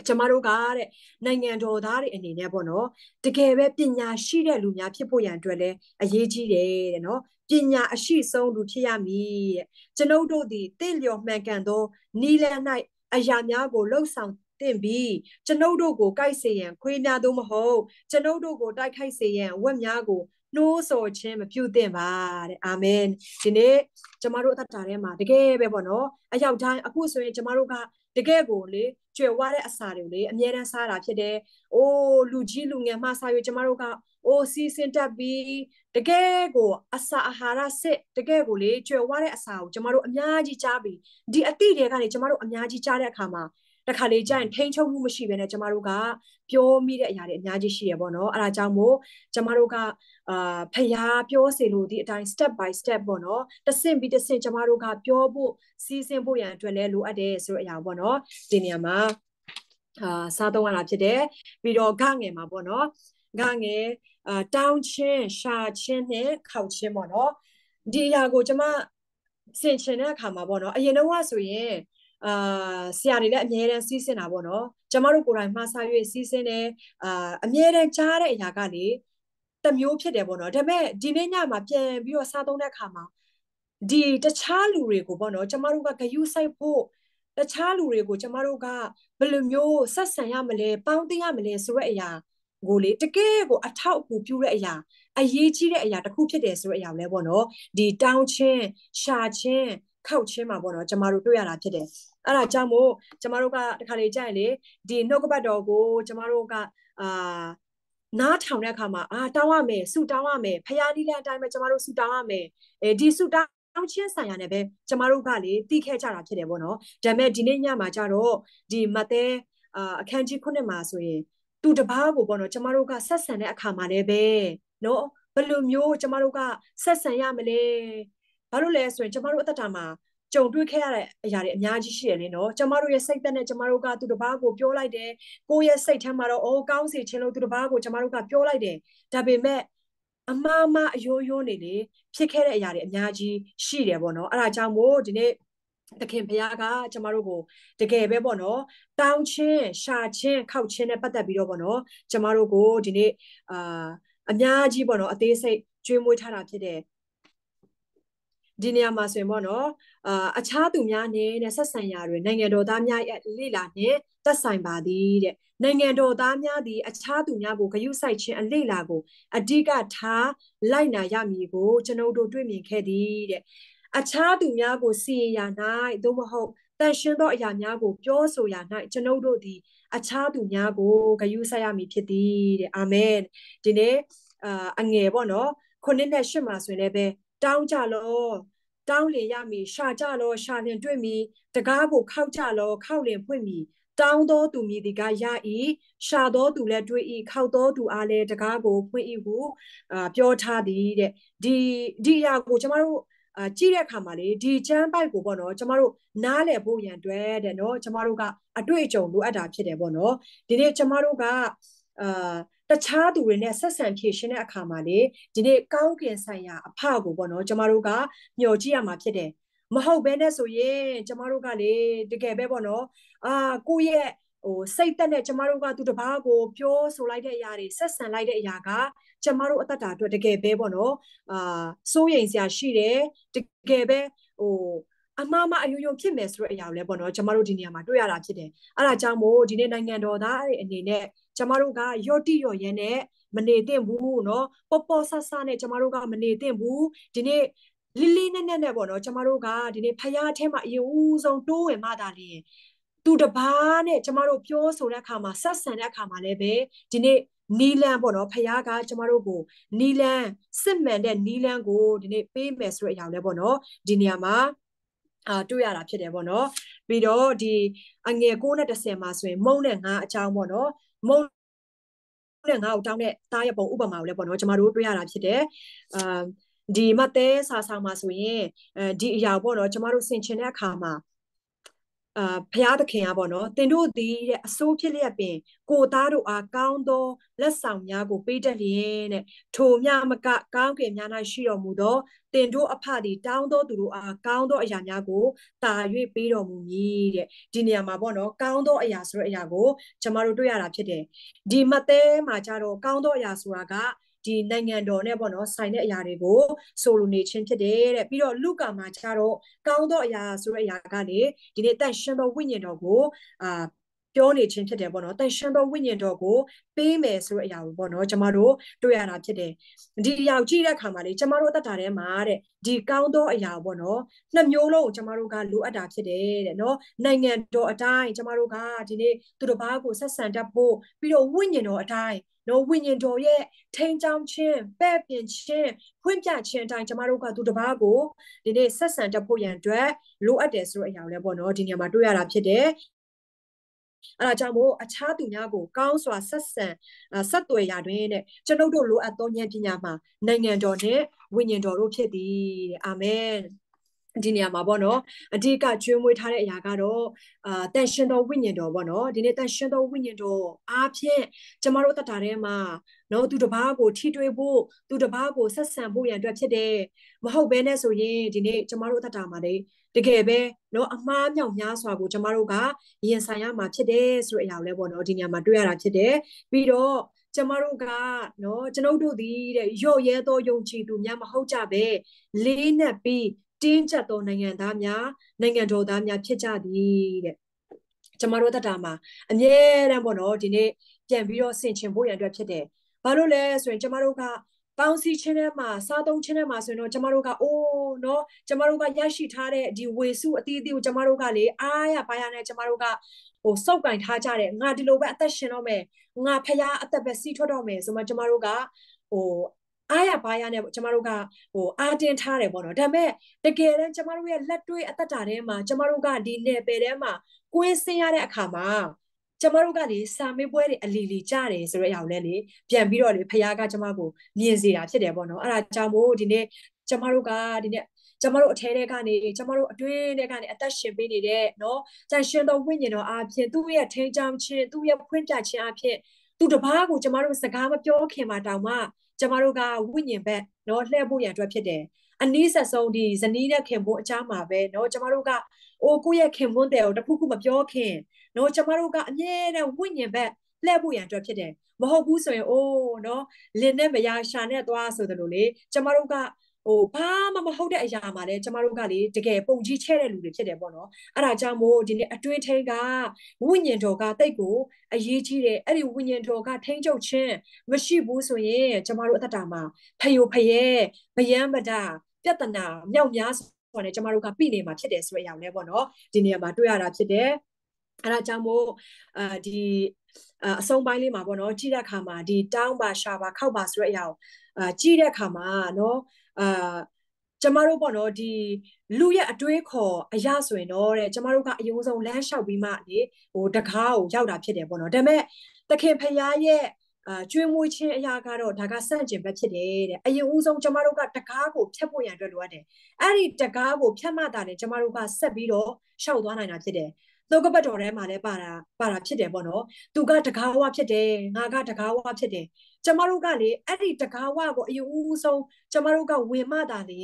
ကျမတို့ကတဲ့နိုင်ငံတော်သားတွေအနေနဲ့ပေါ့နော်တကယ်ပဲပညာရှိတဲ့လူများဖြစ်ဖို့ရန်အတွက်လည်းအရေးကြီးတယ်တဲ့နော်ပညာအရှိဆုံးလူဖြစ်ရမည်တဲ့ကျွန်ုပ်တို့သည်တင့်လျော်မှန်ကန်သောနိလန်၌အရာများကိုလှုပ်ဆောင်သင်ပြီးကျွန်ုပ်တို့ကိုကြိုက်စေရန်ခွေးများသို့မဟုတ်ကျွန်ုပ်တို့ကိုတိုက်ခိုက်စေရန်ဝက်များကိုနှိုးဆော်ခြင်းမပြုသင့်ပါတဲ့အာမင်ဒီနေ့ကျမတို့အသက်တာထဲမှာတကယ်ပဲပေါ့နော်အရောက်တိုင်းအခုဆိုရင်ကျမတို့ကတကယ်ကိုလေကျွယ်ဝတဲ့အစာတွေကိုလေအမြဲတမ်းစားတာဖြစ်တယ်။အိုးလူကြီးလူငယ်မှစားရကျမတို့ကအိုးစီစဉ်တက်ပြီးတကယ်ကိုအစာအာဟာရစစ်တကယ်ကိုလေကျွယ်ဝတဲ့အစာကိုကျမတို့အများကြီးကြားပြီးဒီအသည့်တွေကနေကျမတို့အများကြီးကြားတဲ့အခါမှာတခါလေကျရင်ထိန်ချုပ်မှုမရှိဘဲနဲ့ကျမတို့ကပြောမိတဲ့အရာတွေအများကြီးရှိရပေါ့နော်အဲဒါကြောင့်မို့ကျမတို့ကအာဖျားပြောစေလို့ဒီအတိုင်း step by step ပေါ့နော်တဆင့်ပြီးတဆင့်ကျမတို့ကပြောဖို့စီစဉ်ဖို့ရန်အတွက်လည်းလိုအပ်တယ်ဆိုတဲ့အရာပေါ့နော်ဒီနေရာမှာအာစားသုံးရတာဖြစ်တယ်ပြီးတော့ဂငယ်မှာပေါ့နော်ဂငယ်အာတောင်းချင်းရှာချင်းနဲ့ခောက်ချင်းပေါ့နော်ဒီအရာကိုကျမဆင်ချင်တဲ့အခါမှာပေါ့နော်အရင်တော့ဆိုရင်အာဆရာတွေလည်းအမြဲတမ်းစီးစင်တာပေါ့နော် ကျမတို့ကိုယ်တိုင်မှားဆ၍စီးစင်တယ်အာအမြဲတမ်းကြားတဲ့အရာကလေတမျိုးဖြစ်တယ်ပေါ့နော်ဒါပေမဲ့ဒီနေ့ညမှာပြန်ပြီးတော့စားသုံးတဲ့အခါမှာဒီတခြားလူတွေကိုပေါ့နော် ကျမတို့ကဂယုစိုက်ဖို့တခြားလူတွေကိုကျမတို့ကဘယ်လိုမျိုးဆက်ဆံရမလဲပေါင်းသိရမလဲဆိုတဲ့အရာ ကိုလေတကယ်ကို အထောက်အကူပြုတဲ့အရာ အရေးကြီးတဲ့အရာတစ်ခုဖြစ်တယ်ဆိုတဲ့အရာလဲပေါ့နော်ဒီတောင်းချင်းရှာချင်းခောက်ချင်းမှာပေါ့နော် ကျမတို့တွေ့ရတာဖြစ်တယ်အဲ့ဒါကြောင့်မို့ကျမတို့ကတခါလေကြာရင်လေဒီနှုတ်ကပတ်တော်ကိုကျမတို့ကအာနားထောင်တဲ့အခါမှာအာတောင်းရမယ်ဆူတောင်းရမယ်ဖရားနီးလန်းအတိုင်းပဲကျမတို့ဆူတောင်းရမယ်အဲဒီဆူတောင်းောင်းချင်းဆိုင်ရာနဲ့ပဲကျမတို့ကလေတိခဲကြတာဖြစ်တယ်ပေါ့နော်ဒါပေမဲ့ဒီနေ့ညမှာကြတော့ဒီမသဲအခန်းကြီးခုနှစ်မှာဆိုရင်သူတပားကိုပေါ့နော်ကျမတို့ကဆက်ဆံတဲ့အခါမှာလည်းပဲနော်ဘယ်လိုမျိုး ကျမတို့ကဆက်ဆံရမလဲဘာလို့လဲဆိုရင်ကျမတို့အသက်တာမှာကြုံတွေ့ခဲ့ရတဲ့အရာတွေအများကြီးရှိရနေနော်ကျမတို့ရဲ့စိတ်သက်နဲ့ကျမတို့ကသူတစ်ပါးကိုပြောလိုက်တယ်ကိုယ့်ရဲ့စိတ်ထဲမှာတော့အိုးကောင်းစေခြင်းလို့သူတစ်ပါးကိုကျမတို့ကပြောလိုက်တယ်ဒါပေမဲ့အမားမအယိုးယိုးနေလေဖြစ်ခဲ့တဲ့အရာတွေအများကြီးရှိတယ်ပေါ့နော်အဲ့ဒါကြောင့်မို့ဒီနေ့သခင်ဘုရားကကျမတို့ကိုတကယ်ပဲပေါ့နော်တောင်းချင်းရှာချင်းခောက်ချင်းနဲ့ပတ်သက်ပြီးတော့ပေါ့နော်ကျမတို့ကိုဒီနေ့အာအများကြီးပေါ့နော်အသေးစိတ်ကျွေးမွေးထားတာဖြစ်တဲ့ဒီနေရာမှာဆိုရင်ပေါ့နော်အာအခြားသူများနဲ့ဆက်ဆံရာတွေနိုင်ငံတော်သားများရဲ့လိလာနဲ့တက်ဆိုင်ပါသည်တဲ့နိုင်ငံတော်သားများသည်အခြားသူများကိုဂရုစိုက်ခြင်းအလေလာကိုအဓိကထားလိုက်နာရမည်ကို ကျွန်ုပ်တို့တွေ့မြင်ခဲ့သည်တဲ့အခြားသူများကိုစီရင်ရာ၌သို့မဟုတ်တန်ရှင်းသောအရာများကိုပြောဆိုရာ၌ကျွန်ုပ်တို့သည်အခြားသူများကိုဂရုစိုက်ရမည်ဖြစ်သည်တဲ့အာမင်ဒီနေ့အာအငယ်ပေါ့နော်ခုနှစ်နဲ့ရှစ်မှာဆိုရင်လည်းပဲတောင်းကြလောတောင်းလင်ရမည်ရှာကြလောရှာလင်တွေ့မည်တကားကိုခောက်ကြလောခောက်လင်ဖွင့်မည်တောင်းသောသူမည်ဒီကရ၏ရှာသောသူလည်းတွေ့၏ခောက်သောသူအားလည်းတကားကိုဖွင့်၏ဟုပြောထားသည်တဲ့ဒီဒီအရာကိုကျမတို့အာကြည့်တဲ့အခါမှာလေဒီချမ်းပိုက်ကိုပေါ့နော်ကျမတို့နားလည်ဖို့ရန်တွေ့တဲ့နော်ကျမတို့ကအတွေ့အကြုံလိုအပ်တာဖြစ်တယ်ပေါ့နော်ဒီနေ့ကျမတို့ကအာတခြားသူတွေနဲ့ဆက်ဆံဖြည့်ရှင်တဲ့အခါမှာလေဒီနေ့ကောင်းကင်ဆိုင်ရာအဖကိုပေါ့နော်ကျမတို့ကမျှော်ကြည့်ရမှာဖြစ်တယ်မဟုတ်ဘဲနဲ့ဆိုရင်ကျမတို့ကလေတကယ်ပဲပေါ့နော်အာကိုယ့်ရဲ့ဟိုစိတ်သက်နဲ့ကျမတို့ကသူတပားကိုပြောဆိုလိုက်တဲ့အရာတွေဆက်ဆံလိုက်တဲ့အရာကကျမတို့အသက်တာအတွက်တကယ်ပဲပေါ့နော်အာစိုးရိမ်စရာရှိတယ်တကယ်ပဲဟိုအမှားမအယုံယုံဖြစ်မယ်ဆိုတဲ့အရာကိုလည်းပေါ့နော်ကျမတို့ဒီနေရာမှာတွေ့ရတာဖြစ်တယ်အဲ့ဒါကြောင့်မို့ဒီနေ့နိုင်ငံတော်သားအဲ့အနေနဲ့ကျမတို့ကရော့တိရော့ရဲနဲ့မနေသင့်ဘူးเนาะပေါ်ပေါ်ဆဆနဲ့ကျမတို့ကမနေသင့်ဘူးဒီနေ့လေးလေးနက်နက်နဲ့ပေါ့နော်ကျမတို့ကဒီနေ့ဖယားအထဲမှာအရင်ဦးဆုံးတိုးဝင်မှသာလျင်သူတပားနဲ့ကျမတို့ပြောဆိုတဲ့အခါမှာဆက်ဆံတဲ့အခါမှာလည်းပဲဒီနေ့နီလန်ပေါ့နော်ဖခင်ကကျမတို့ကိုနီလန်စစ်မှန်တဲ့နီလန်ကိုဒီနေ့ပေးမယ်ဆိုတဲ့အကြောင်းလဲပေါ့နော်ဒီနေရာမှာအာတွေ့ရတာဖြစ်တယ်ပေါ့နော်ပြီးတော့ဒီအငယ်930မှာဆိုရင် မုံနဲ့ငါအချောင်းပေါ့နော်မုံနဲ့ငါ့ကိုတောင်းတဲ့သားရပုံဥပမာကိုလည်းပေါ့နော်ကျမတို့တွေ့ရတာဖြစ်တယ်အာဒီမတဲစာဆောင်မှာဆိုရင်အဲဒီအရာပေါ့နော်ကျမတို့ဆင်ခြင်တဲ့အခါမှာအာဘုရားသခင်ကပေါ့နော်တင်တို့သည်တဲ့အစိုးဖြစ်လျက်ပင် ကိုသားတို့အားကောင်းသောလက်ဆောင်များကို ပေးတတ်လျင်တဲ့ထိုမြမကကောင်းကင်များ၌ရှိတော်မူသောတင်တို့အဖသည်တောင်းသောသူတို့အားကောင်းသောအရာများကိုတာ၍ပေးတော်မူမည်တဲ့ဒီနေရာမှာပေါ့နော်ကောင်းသောအရာဆိုတဲ့အရာကိုကျွန်တော်တို့တွေ့ရတာဖြစ်တယ်ဒီမဿဲမှာကြတော့ကောင်းသောအရာဆိုတာကဒီနိုင်ငံတော်နဲ့ပေါ့နော်ဆိုင်တဲ့အရာတွေကိုဆိုလိုနေခြင်းဖြစ်တယ်တဲ့ပြီးတော့လူကာမှာကျတော့ကောင်းသောအရာဆိုတဲ့အရာကနေဒီနေ့တန်ရှင်သောဝိညာဉ်တော်ကိုအာပြောနေခြင်းဖြစ်တယ်ပေါ့နော်တန်ရှင်းသောဝိညာဉ်တော်ကိုပေးမယ်ဆိုတဲ့အရာကိုပေါ့နော်ကျမတို့တွေ့ရတာဖြစ်တယ်ဒီအရာကိုကြည့်တဲ့အခါမှာလေကျမတို့အသက်တာထဲမှာတဲ့ဒီကောင်းသောအရာပေါ့နော်နှစ်မျိုးလုံးကိုကျမတို့ကလိုအပ်တာဖြစ်တယ်တဲ့နော်နိုင်ငံတော်အတိုင်းကျမတို့ကဒီနေ့သူတစ်ပါးကိုဆက်ဆံတတ်ဖို့ပြီးတော့ဝိညာဉ်တော်အတိုင်းနော်ဝိညာဉ်တော်ရဲ့ထိန်ချောင်းခြင်းပဲ့ပြင်ခြင်းဖွင့်ပြခြင်းအတိုင်းကျမတို့ကသူတစ်ပါးကိုဒီနေ့ဆက်ဆံတတ်ဖို့ရန်အတွက်လိုအပ်တယ်ဆိုတဲ့အရာကိုလည်းပေါ့နော်ဒီနေရာမှာတွေ့ရတာဖြစ်တယ်အဲဒါကြောင့်မို့အခြားသူများကို ကောင်းစွာဆက်ဆံဆက်သွယ်ရာတွင်တဲ့ကျွန်ုပ်တို့လိုအပ်သောဉာဏ်ပညာမှာနိုင်ငံတော်နဲ့ဝိညာဉ်တော်တို့ဖြစ်သည်အာမင်ဒီနေရာမှာပေါ့နော်အဓိကကျွေးမွေးထားတဲ့အရာကတော့အာတန်ရှင်တော်ဝိညာဉ်တော်ပေါ့နော်ဒီနေ့တန်ရှင်တော်ဝိညာဉ်တော်အားဖြင့်ကျမတို့တတ်တာထဲမှာ နော်သူတစ်ပါးကိုထိတွေ့ဖို့သူတစ်ပါးကိုဆက်ဆံဖို့ရန်အတွက်ဖြစ်တယ်မဟုတ်ဘဲနဲ့ဆိုရင်ဒီနေ့ကျမတို့တတ်တာမှာလေတကယ်ပဲနော်အမှားမြောက်များစွာကိုကျမတို့ကရင်ဆိုင်ရမှာဖြစ်တယ်ဆိုတဲ့အရာလဲပေါ့နော်ဒီနေရာမှာတွေ့ရတာဖြစ်တယ်ပြီးတော့ကျမတို့ကနော်ကျွန်ုပ်တို့သည်တဲ့ရော့ရဲသောယုံကြည်သူများမဟုတ်ကြပဲလေးနက်ပြီးတင်းကျပ်သောနိုင်ငံသားများနိုင်ငံတော်သားများဖြစ်ကြသည်တဲ့ကျမတို့တတာမှာအမြဲတမ်းပေါ့နော်ဒီနေ့ပြန်ပြီးတော့ဆင်ခြင်ဖို့ရန်အတွက်ဖြစ်တယ်ဘာလို့လဲဆိုရင်ကျမတို့ကပေါင်းစည်းခြင်းထဲမှာစားသုံးခြင်းထဲမှာဆိုရင်တော့ကျမတို့ကအိုးနော်ကျမတို့ကရရှိထားတဲ့ဒီဝေစုအသီးအသီးကိုကျမတို့ကလေအားရပါရနဲ့ကျမတို့ကဟိုစောက်ကင်ထားကြတယ်ငါဒီလိုပဲအသက်ရှင်တော့မယ်ငါဖရားအသက်ပဲစီးထွက်တော့မယ်ဆိုမှကျမတို့ကဟိုအားရပါးရနဲ့ပေါ့ကျမတို့ကဟိုအားတင်းထားတယ်ပေါ့နော်ဒါပေမဲ့တကယ်တမ်းကျမတို့ရဲ့လက်တွေ့အသက်တာထဲမှာကျမတို့ကဒီနယ်ပယ်ထဲမှာကွင်းဆင်းရတဲ့အခါမှာကျမတို့ကလေစာမေးပွဲတွေအလီလီကြတယ်ဆိုတဲ့အကြောင်းလဲလေပြန်ပြီးတော့လေဖခင်ကကျမကိုမြင်စေတာဖြစ်တယ်ပေါ့နော်အဲ့ဒါကြောင့်မို့ဒီနေ့ကျမတို့ကဒီနေ့ကျမတို့အထဲထဲကနေကျမတို့အတွင်းထဲကနေအသက်ရှင်ပေးနေတဲ့เนาะတန်ရှင်သောဝိညာဉ်တော်အားဖြင့်သူ့ရဲ့ထိန်းချောင်းခြင်းသူ့ရဲ့ဖွင့်ပြခြင်းအားဖြင့်သူတပားကိုကျမတို့စကားမပြောခင်မှာတောင်မှကျမတို့ကဝိညာဉ်ဘက်เนาะလှည့်ဖို့ရန်အတွက်ဖြစ်တယ်အနည်းဆက်ဆုံးဒီဇနီးနဲ့ခင်ပွန်းအချားမှာပဲเนาะကျမတို့ကအိုကိုယ့်ရဲ့ခင်ပွန်းတယ်ကိုတခုခုမပြောခင်เนาะကျမတို့ကအမြဲတမ်းဝိညာဉ်ဘက်လှည့်ဖို့ရန်အတွက်ဖြစ်တယ်မဟုတ်ဘူးဆိုရင်အိုးเนาะလင်းနဲ့မရရှာနဲ့သွားဆိုတယ်လို့လေကျမတို့ကဟိုဘာမှမဟုတ်တဲ့အရာမှာလည်းကျမတို့ကလေတကယ်ပုံကြီးချဲတဲ့လူတွေဖြစ်တယ်ပေါ့နော်အဲ့ဒါကြောင့်မို့ဒီနေ့အတွင်းထိန်ကဝိညာဉ်တော်ကတိတ်ကိုအရေးကြီးတယ်အဲ့ဒီဝိညာဉ်တော်ကထိန်ချုပ်ခြင်းမရှိဘူးဆိုရင်ကျမတို့အသက်တာမှာဖယိုဖယဲဗယံပဒပြဿနာမြောက်များစွာနဲ့ကျမတို့ကပြည်နေမှာဖြစ်တယ်ဆိုတဲ့အကြောင်းလဲပေါ့နော်ဒီနေရာမှာတွေ့ရတာဖြစ်တယ်အဲ့ဒါကြောင့်မို့အာဒီအဆုံးပိုင်းလေးမှာပေါ့နော် ကြည့်တဲ့အခါမှာဒီတောင်းပါရှာပါခောက်ပါဆိုတဲ့အရာကိုအာကြည့်တဲ့အခါမှာနော်အာကျမတို့ပေါ့နော်ဒီလူရဲ့အတွေးခေါ်အရာဆိုရင်တော့တဲ့ကျမတို့ကအယုံဆုံးလမ်းလျှောက်ပြီးမှလေဟိုတကားကိုရောက်တာဖြစ်တယ်ပေါ့နော်ဒါပေမဲ့သခင်ဖရာရဲ့အာကျွေးမွေးခြင်းအရာကတော့ဒါကစန့်ကျင်ဘက်ဖြစ်တယ်တဲ့အရင်ဦးဆုံးကျမတို့ကတကားကိုဖြတ်ဖို့ရန်အတွက်လိုအပ်တယ်အဲ့ဒီတကားကိုဖြတ်မှသာလေကျမတို့ကဆက်ပြီးတော့ရှောက်သွားနိုင်တာဖြစ်တယ်သုတ်ကပတ်တော်ထဲမှာလည်းပါတာပါတာဖြစ်တယ်ပေါ့နော်သူကတကားဝဖြစ်တယ်ငါကတကားဝဖြစ်တယ်ကျမတို့ကလေအဲ့ဒီတကားဝကိုအယူအဆုံးကျမတို့ကဝင်မှတာလေ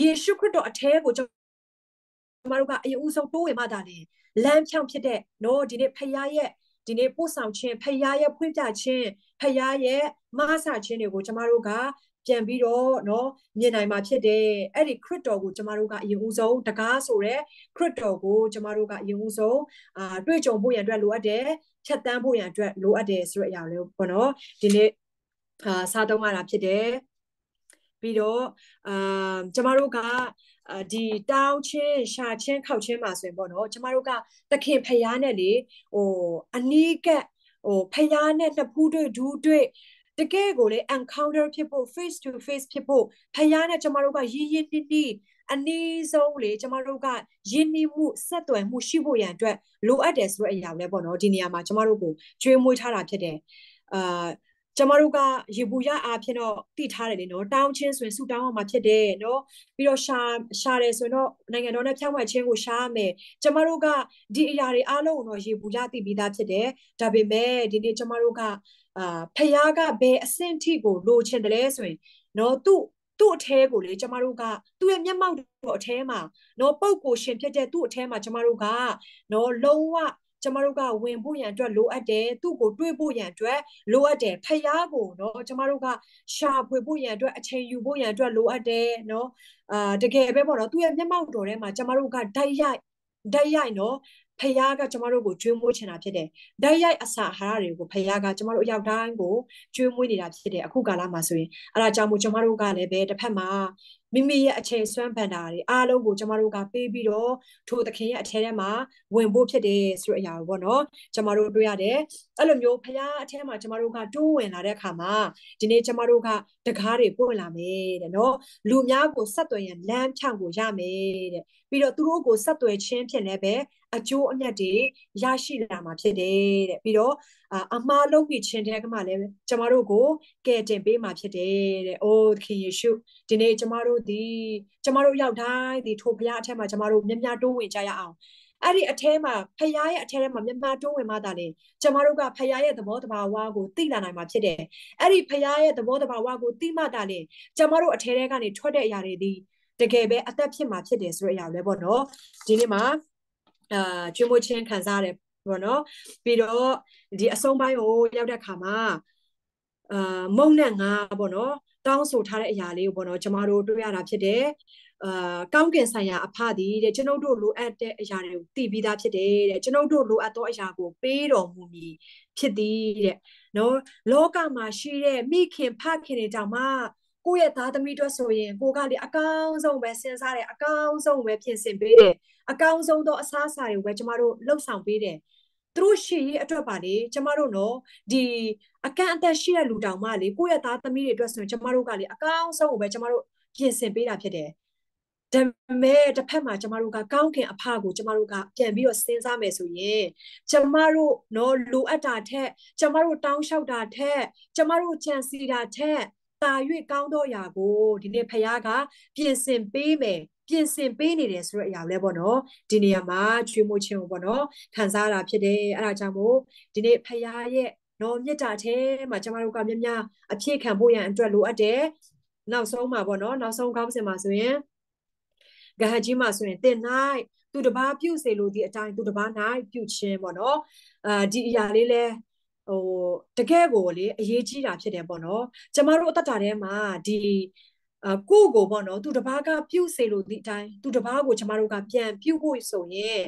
ယေရှုခရစ်တော်အထဲကိုကျမတို့ကအယူအဆုံးတိုးဝင်မှတာလေလမ်းဖြောင့်ဖြစ်တဲ့နော်ဒီနေ့ဖခင်ရဲ့ဒီနေ့ပို့ဆောင်ခြင်းဖရားရဲ့ဖွင့်ပြခြင်းဖရားရဲ့မဆာခြင်းတွေကိုကျမတို့ကပြန်ပြီးတော့เนาะမြင်နိုင်မှာဖြစ်တယ်အဲ့ဒီခရစ်တော်ကိုကျမတို့ကအရင်ဦးဆုံးတကားဆိုရဲခရစ်တော်ကိုကျမတို့ကအရင်ဦးဆုံးအာတွေ့ကြုံဖို့ရန်အတွက်လိုအပ်တယ်ဖြတ်တန်းဖို့ရန်အတွက်လိုအပ်တယ်ဆိုတဲ့အရာလေးပေါ့နော်ဒီနေ့အာစားသုံးရတာဖြစ်တယ်ပြီးတော့အာကျမတို့ကဒီတောင်းချင်းရှာချင်းခောက်ချင်းမှာဆိုရင်ပေါ့နော်ကျမတို့ကသခင်ဖျားနဲ့လေဟိုအနီးကပ်ဟိုဖျားနဲ့နှစ်ဖူးတွေ့ဒူးတွေ့တကယ်ကိုလေ encounter ဖြစ်ဖို့ face to face ဖြစ်ဖို့ဖခင်နဲ့ကျမတို့ကရင်းရင်းနှီးနှီးအနည်းဆုံးလေ ကျမတို့ကရင်းနှီးမှုဆက်သွယ်မှုရှိဖို့ရန်အတွက်လိုအပ်တယ်ဆိုတဲ့အရာလည်းပေါ့နော်ဒီနေရာမှာကျမတို့ကိုကြွေးမွေးထားတာဖြစ်တယ်အာကျမတို့ကရေပူရအားဖြင့်တော့တည်ထားတယ်လေနော်တောင်းချင်းဆိုရင်ဆူတောင်းအောင်မှာဖြစ်တယ်နော်ပြီးတော့ရှာရှာတယ်ဆိုရင်တော့နိုင်ငံတော်နဲ့ဖြန့်ဝေခြင်းကိုရှာရမယ်ကျမတို့ကဒီအရာတွေအားလုံးကိုတော့ရေပူရတည်ပြီးသားဖြစ်တယ်ဒါပေမဲ့ဒီနေ့ကျမတို့ကအာဖယားကဘယ်အဆင့်ထိကိုလိုချင်တယ်လဲဆိုရင်နော်သူ့သူ့အထဲကိုလေကျမတို့ကသူ့ရဲ့မျက်မှောက်တော့အထဲမှာနော်ပုပ်ကိုရှင်ဖြစ်တဲ့သူ့အထဲမှာကျမတို့ကနော်လုံးဝကျမတို့ကဝင်ဖို့ရန်အတွက်လိုအပ်တယ်သူ့ကိုတွေးဖို့ရန်အတွက်လိုအပ်တယ်ဖျားကိုနော်ကျမတို့ကရှာဖွေဖို့ရန်အတွက်အချိန်ယူဖို့ရန်အတွက်လိုအပ်တယ်နော်အာတကယ်ပဲပေါ့နော်သူ့ရဲ့မျက်မှောက်တော်ထဲမှာကျမတို့ကဓာတ်ရိုက်ဓာတ်ရိုက်နော်ဖယားကကျမတို့ကိုကျွေးမွေးချင်တာဖြစ်တယ်။တိုက်ရိုက်အစာအာဟာရတွေကိုဖယားကကျမတို့အရောက်တိုင်းကိုကျွေးမွေးနေတာဖြစ်တယ်အခုကာလမှာဆိုရင်အဲဒါကြောင့်မို့ကျမတို့ကလည်းပဲတစ်ဖက်မှာမိမိရဲ့အခြေဆွမ်းပန်တာတွေအားလုံးကိုကျမတို့ကပေးပြီးတော့ထိုသခင်ရဲ့အထဲထဲမှာဝင်ဖို့ဖြစ်တယ်ဆိုတဲ့အရာကိုပေါ့နော် ကျမတို့တွေ့ရတယ်အဲ့လိုမျိုးဖရားအထဲမှာကျမတို့ကတိုးဝင်လာတဲ့အခါမှာဒီနေ့ကျမတို့ကတကားတွေပွင့်လာမယ်တဲ့နော်လူများကိုဆက်သွယ်ရန်လမ်းဖြန့်ကိုရမယ်တဲ့ပြီးတော့သူတို့ကိုဆက်သွယ်ခြင်းဖြင့်လည်းပဲအကျိုးအမြတ်တွေရရှိလာမှာဖြစ်တယ်တဲ့ပြီးတော့အမှားလုပ်ပြီးခြင်းတဲ့ကမှလည်းကျမတို့ကိုကယ်တင်ပေးမှာဖြစ်တယ်တဲ့။အိုးသခင်ယေရှုဒီနေ့ကျမတို့ဒီကျမတို့ရောက်တိုင်းဒီထိုဘုရားအထက်မှာကျမတို့မြတ်မြတ်တိုးဝင်ကြရအောင်။အဲ့ဒီအထဲမှာဖခင်ရဲ့အထဲထဲမှာမြတ်မြတ်တိုးဝင်မှသာလေကျမတို့ကဖခင်ရဲ့သဘောတဘာဝကိုသိလာနိုင်မှာဖြစ်တယ်။အဲ့ဒီဖခင်ရဲ့သဘောတဘာဝကိုသိမှသာလေကျမတို့အထဲထဲကနေထွက်တဲ့အရာတွေဒီတကယ်ပဲအသက်ဖြစ်မှာဖြစ်တယ်ဆိုတဲ့အရာလည်းပေါ့နော်။ဒီနေ့မှာအာကျွေးမွေးခြင်းခံစားရတယ်ပေါ့နော်ပြီးတော့ဒီအဆုံးပိုင်းကိုရောက်တဲ့ခါမှာအာမုံနဲ့ငါပေါ့နော်တောင်းဆိုထားတဲ့အရာလေးကိုပေါ့နော်ကျမတို့တွေ့ရတာဖြစ်တယ်အာကောင်းကင်ဆိုင်ရာအဖသည်တဲ့ကျွန်ုပ်တို့လိုအပ်တဲ့အရာတွေကိုသိပြီးသားဖြစ်တယ်တဲ့ကျွန်ုပ်တို့လိုအပ်သောအရာကိုပေးတော်မူမည်ဖြစ်သည်တဲ့နော်လောကမှာရှိတဲ့မိခင်ဖခင်တွေကြောင့်မှကိုယ့်ရဲ့သားသမီးအတွက်ဆိုရင်ကိုကလေအကောင်းဆုံးပဲစဉ်းစားတယ်အကောင်းဆုံးပဲပြင်ဆင်ပေးတယ်အကောင်းဆုံးသောအစားအစာတွေကိုပဲကျမတို့လှုပ်ဆောင်ပေးတယ်သူတို့ရှေ့ရေးအတွက်ပါလေကျမတို့နော်ဒီအကန့်အသတ်ရှိတဲ့လူတောင်မှလေကိုယ့်ရဲ့သားသမီးတွေအတွက်ဆိုရင်ကျမတို့ကလေအကောင်းဆုံးကိုပဲကျမတို့ပြင်ဆင်ပေးတာဖြစ်တယ်ဒါမဲ့တစ်ဖက်မှာကျမတို့ကကောင်းခင်အဖကိုကျမတို့ကပြန်ပြီးတော့စဉ်းစားမယ်ဆိုရင်ကျမတို့နော်လိုအပ်တာထက်ကျမတို့တောင်းလျှောက်တာထက်ကျမတို့ကြံစီတာထက်သာ၍ကောင်းသောအရာကိုဒီနေ့ဖခင်ကပြင်ဆင်ပေးမယ်ပြင်ဆင်ပေးနေတယ်ဆိုတဲ့အရာလဲပေါ့နော်ဒီနေရာမှာချွေးမွေးခြင်းပေါ့နော်ခံစားတာဖြစ်တယ်အဲ့ဒါကြောင့်မို့ဒီနေ့ဖခင်ရဲ့နော်မြတ်တာထဲမှာကျမတို့ကများများအပြည့်ခံဖို့ရန်အတွက်လိုအပ်တယ်နောက်ဆုံးမှာပေါ့နော်နောက်ဆုံးကောင်းစင်မှာဆိုရင်ဂဟကြီးမှာဆိုရင်တင်၌သူတပားပြုတ်စေလို့ဒီအတိုင်းသူတပား၌ပြုတ်ခြင်းပေါ့နော်အာဒီအရာလေးလဲဟိုတကယ်ကိုလေအရေးကြီးတာဖြစ်တယ်ပေါ့နော်ကျမတို့အသက်တာထဲမှာဒီအကိုကိုပေါ့နော်သူတပားကပြုတ်စေလို့ဒီအတိုင်းသူတပားကိုကျမတို့ကပြန်ပြုတ်ဖို့ဆိုရင်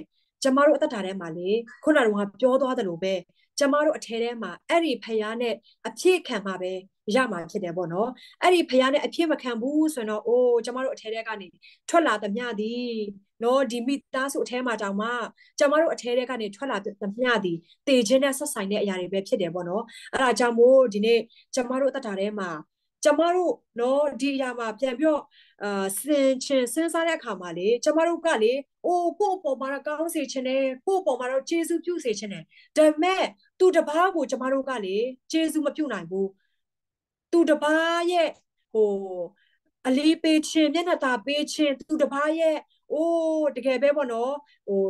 ကျမတို့အသက်တာထဲမှာလေခုနကတော့ပြောသွားတယ်လို့ပဲကျမတို့အထဲထဲမှာအဲ့ဒီဖယားနဲ့အပြည့်ခံမှာပဲရမှာဖြစ်တယ်ပေါ့နော်အဲ့ဒီဖခင်နဲ့အဖြစ်မခံဘူးဆိုတော့အိုးကျမတို့အထဲထဲကနေထွက်လာသမျှသည်နော်ဒီမိသားစုအထဲမှာတောင်မှကျမတို့အထဲထဲကနေထွက်လာသမျှသည်တေခြင်းနဲ့ဆက်ဆိုင်တဲ့အရာတွေပဲဖြစ်တယ်ပေါ့နော်အဲ့ဒါကြောင့်မို့ဒီနေ့ကျမတို့တက်တာထဲမှာကျမတို့နော်ဒီအရာမှာပြန်ပြော့အာစင်ချင်စဉ်းစားတဲ့အခါမှာလေကျမတို့ကလေအိုးကိုပေါ်မှာကောင်းစေချင်တယ်ကိုပေါ်မှာတော့ကျေးဇူးပြုစေချင်တယ်ဒါပေမဲ့သူတပားကိုကျမတို့ကလေကျေးဇူးမပြုနိုင်ဘူးသူတပားရဲ့ဟိုအလေးပေးခြင်းမျက်နှာသာပေးခြင်းသူတပားရဲ့အိုးတကယ်ပဲပေါ့နော်ဟို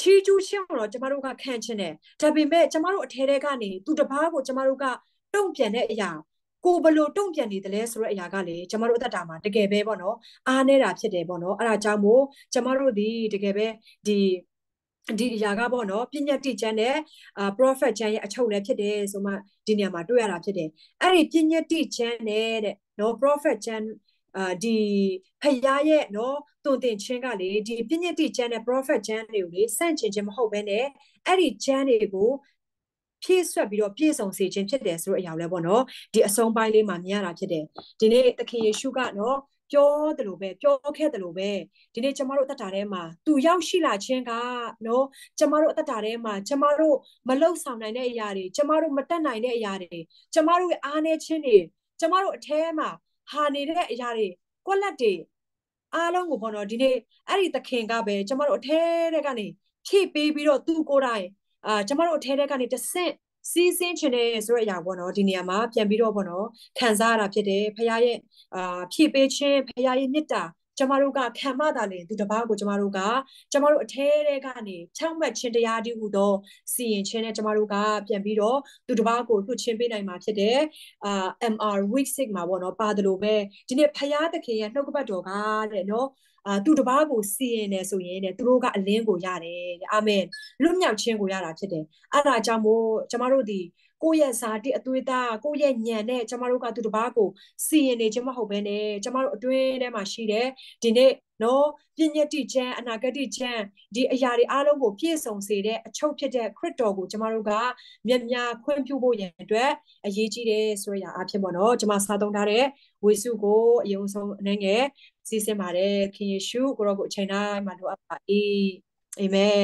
ချီကျူးရှင်းတော့ကျမတို့ကခံချင်းတယ်ဒါပေမဲ့ကျမတို့အထဲတဲကနေသူတပားကိုကျမတို့ကတုံ့ပြန်တဲ့အရာကိုဘလို့တုံ့ပြန်နေတယ်လဲဆိုတဲ့အရာကလေကျမတို့အသက်တာမှာတကယ်ပဲပေါ့နော်အားနေတာဖြစ်တယ်ပေါ့နော်အဲ့ဒါကြောင့်မို့ကျမတို့ဒီတကယ်ပဲဒီဒီအရာကပေါ့နော်ပညတ်တိကျမ်းနဲ့အာ prophet ကျမ်းရဲ့အချုပ်လည်းဖြစ်တယ်ဆိုမှဒီနေရာမှာတွေ့ရတာဖြစ်တယ်အဲ့ဒီပညတ်တိကျမ်းနဲ့တဲ့နော် prophet ကျမ်းအာဒီဖယားရဲ့နော်တုန်တင်ချင်းကလေဒီပညတ်တိကျမ်းနဲ့ prophet ကျမ်းတွေကိုလေစန့်ကျင်ခြင်းမဟုတ်ဘဲနဲ့အဲ့ဒီကျမ်းတွေကိုဖြည့်ဆွက်ပြီးတော့ပြည့်စုံစေခြင်းဖြစ်တယ်ဆိုတဲ့အရာလည်းပေါ့နော်ဒီအဆုံးပိုင်းလေးမှာမြင်ရတာဖြစ်တယ်ဒီနေ့သခင်ယေရှုကနော်ပြောတယ်လို့ပဲပြောခဲ့တယ်လို့ပဲဒီနေ့ကျမတို့အတ္တထဲမှာသူရောက်ရှိလာခြင်းကနော်ကျမတို့အတ္တထဲမှာကျမတို့မလုံဆောင်နိုင်တဲ့အရာတွေကျမတို့မတက်နိုင်တဲ့အရာတွေကျမတို့ရဲ့အားနည်းခြင်းတွေကျမတို့အထဲမှာဟာနေတဲ့အရာတွေကွက်လက်တွေအားလုံးကိုပေါ့နော်ဒီနေ့အဲ့ဒီသခင်ကပဲကျမတို့အထဲထဲကနေဖြည့်ပေးပြီးတော့သူကိုယ်တိုင်အာကျမတို့အထဲထဲကနေတဆင့်စီးဆင်းခြင်းနဲ့ဆိုတဲ့အရာပေါ့နော်ဒီနေရာမှာပြန်ပြီးတော့ပေါ့နော်ခံစားရတာဖြစ်တယ်ဖခင်ရဲ့အာဖြည့်ပေးခြင်းဖခင်ရဲ့မေတ္တာကျမတို့ကခံမတာလေသူတပားကိုကျမတို့ကကျမတို့အထဲတဲကနေချောက်မှတ်ခြင်းတရားတည်းဟူသောစီရင်ခြင်းနဲ့ကျမတို့ကပြန်ပြီးတော့သူတပားကိုလွှတ်ခြင်းပေးနိုင်မှာဖြစ်တယ်အာ MR week 6မှာပေါ့နော်ပါတယ်လို့ပဲဒီနေ့ဖရာသခင်ရဲ့နှုတ်ကပတ်တော်ကတဲ့နော်အာသူတပားကိုစီရင်တယ်ဆိုရင်တဲ့သူတို့ကအလင်းကိုရတယ်တဲ့အာမင်လွတ်မြောက်ခြင်းကိုရတာဖြစ်တယ်အဲ့ဒါကြောင့်မို့ကျမတို့ဒီကိုယ့်ရဲ့ဇာတိအသွေးသားကိုယ့်ရဲ့ညံနဲ့ကျမတို့ကသူတပားကိုစီရင်နေခြင်းမဟုတ်ဘဲနဲ့ကျမတို့အတွင်းထဲမှာရှိတယ်ဒီနေ့နော်ပြည့်ညတ်တိချမ်းအနာဂတ်တိချမ်းဒီအရာတွေအားလုံးကိုပြည့်စုံစေတဲ့အချုပ်ဖြစ်တဲ့ခရစ်တော်ကိုကျမတို့ကမြတ်များခွင့်ပြုဖို့ရန်အတွက်အရေးကြီးတယ်ဆိုရအဖြစ်ပေါ့နော်ကျမစာသုံးထားတဲ့ဝေစုကိုအယုံဆုံးအနေနဲ့စီးဆင်းပါတယ်ခင်ယေရှုကိုရောကိုအချိန်တိုင်းမှာလိုအပ်ပါ၏အာမင်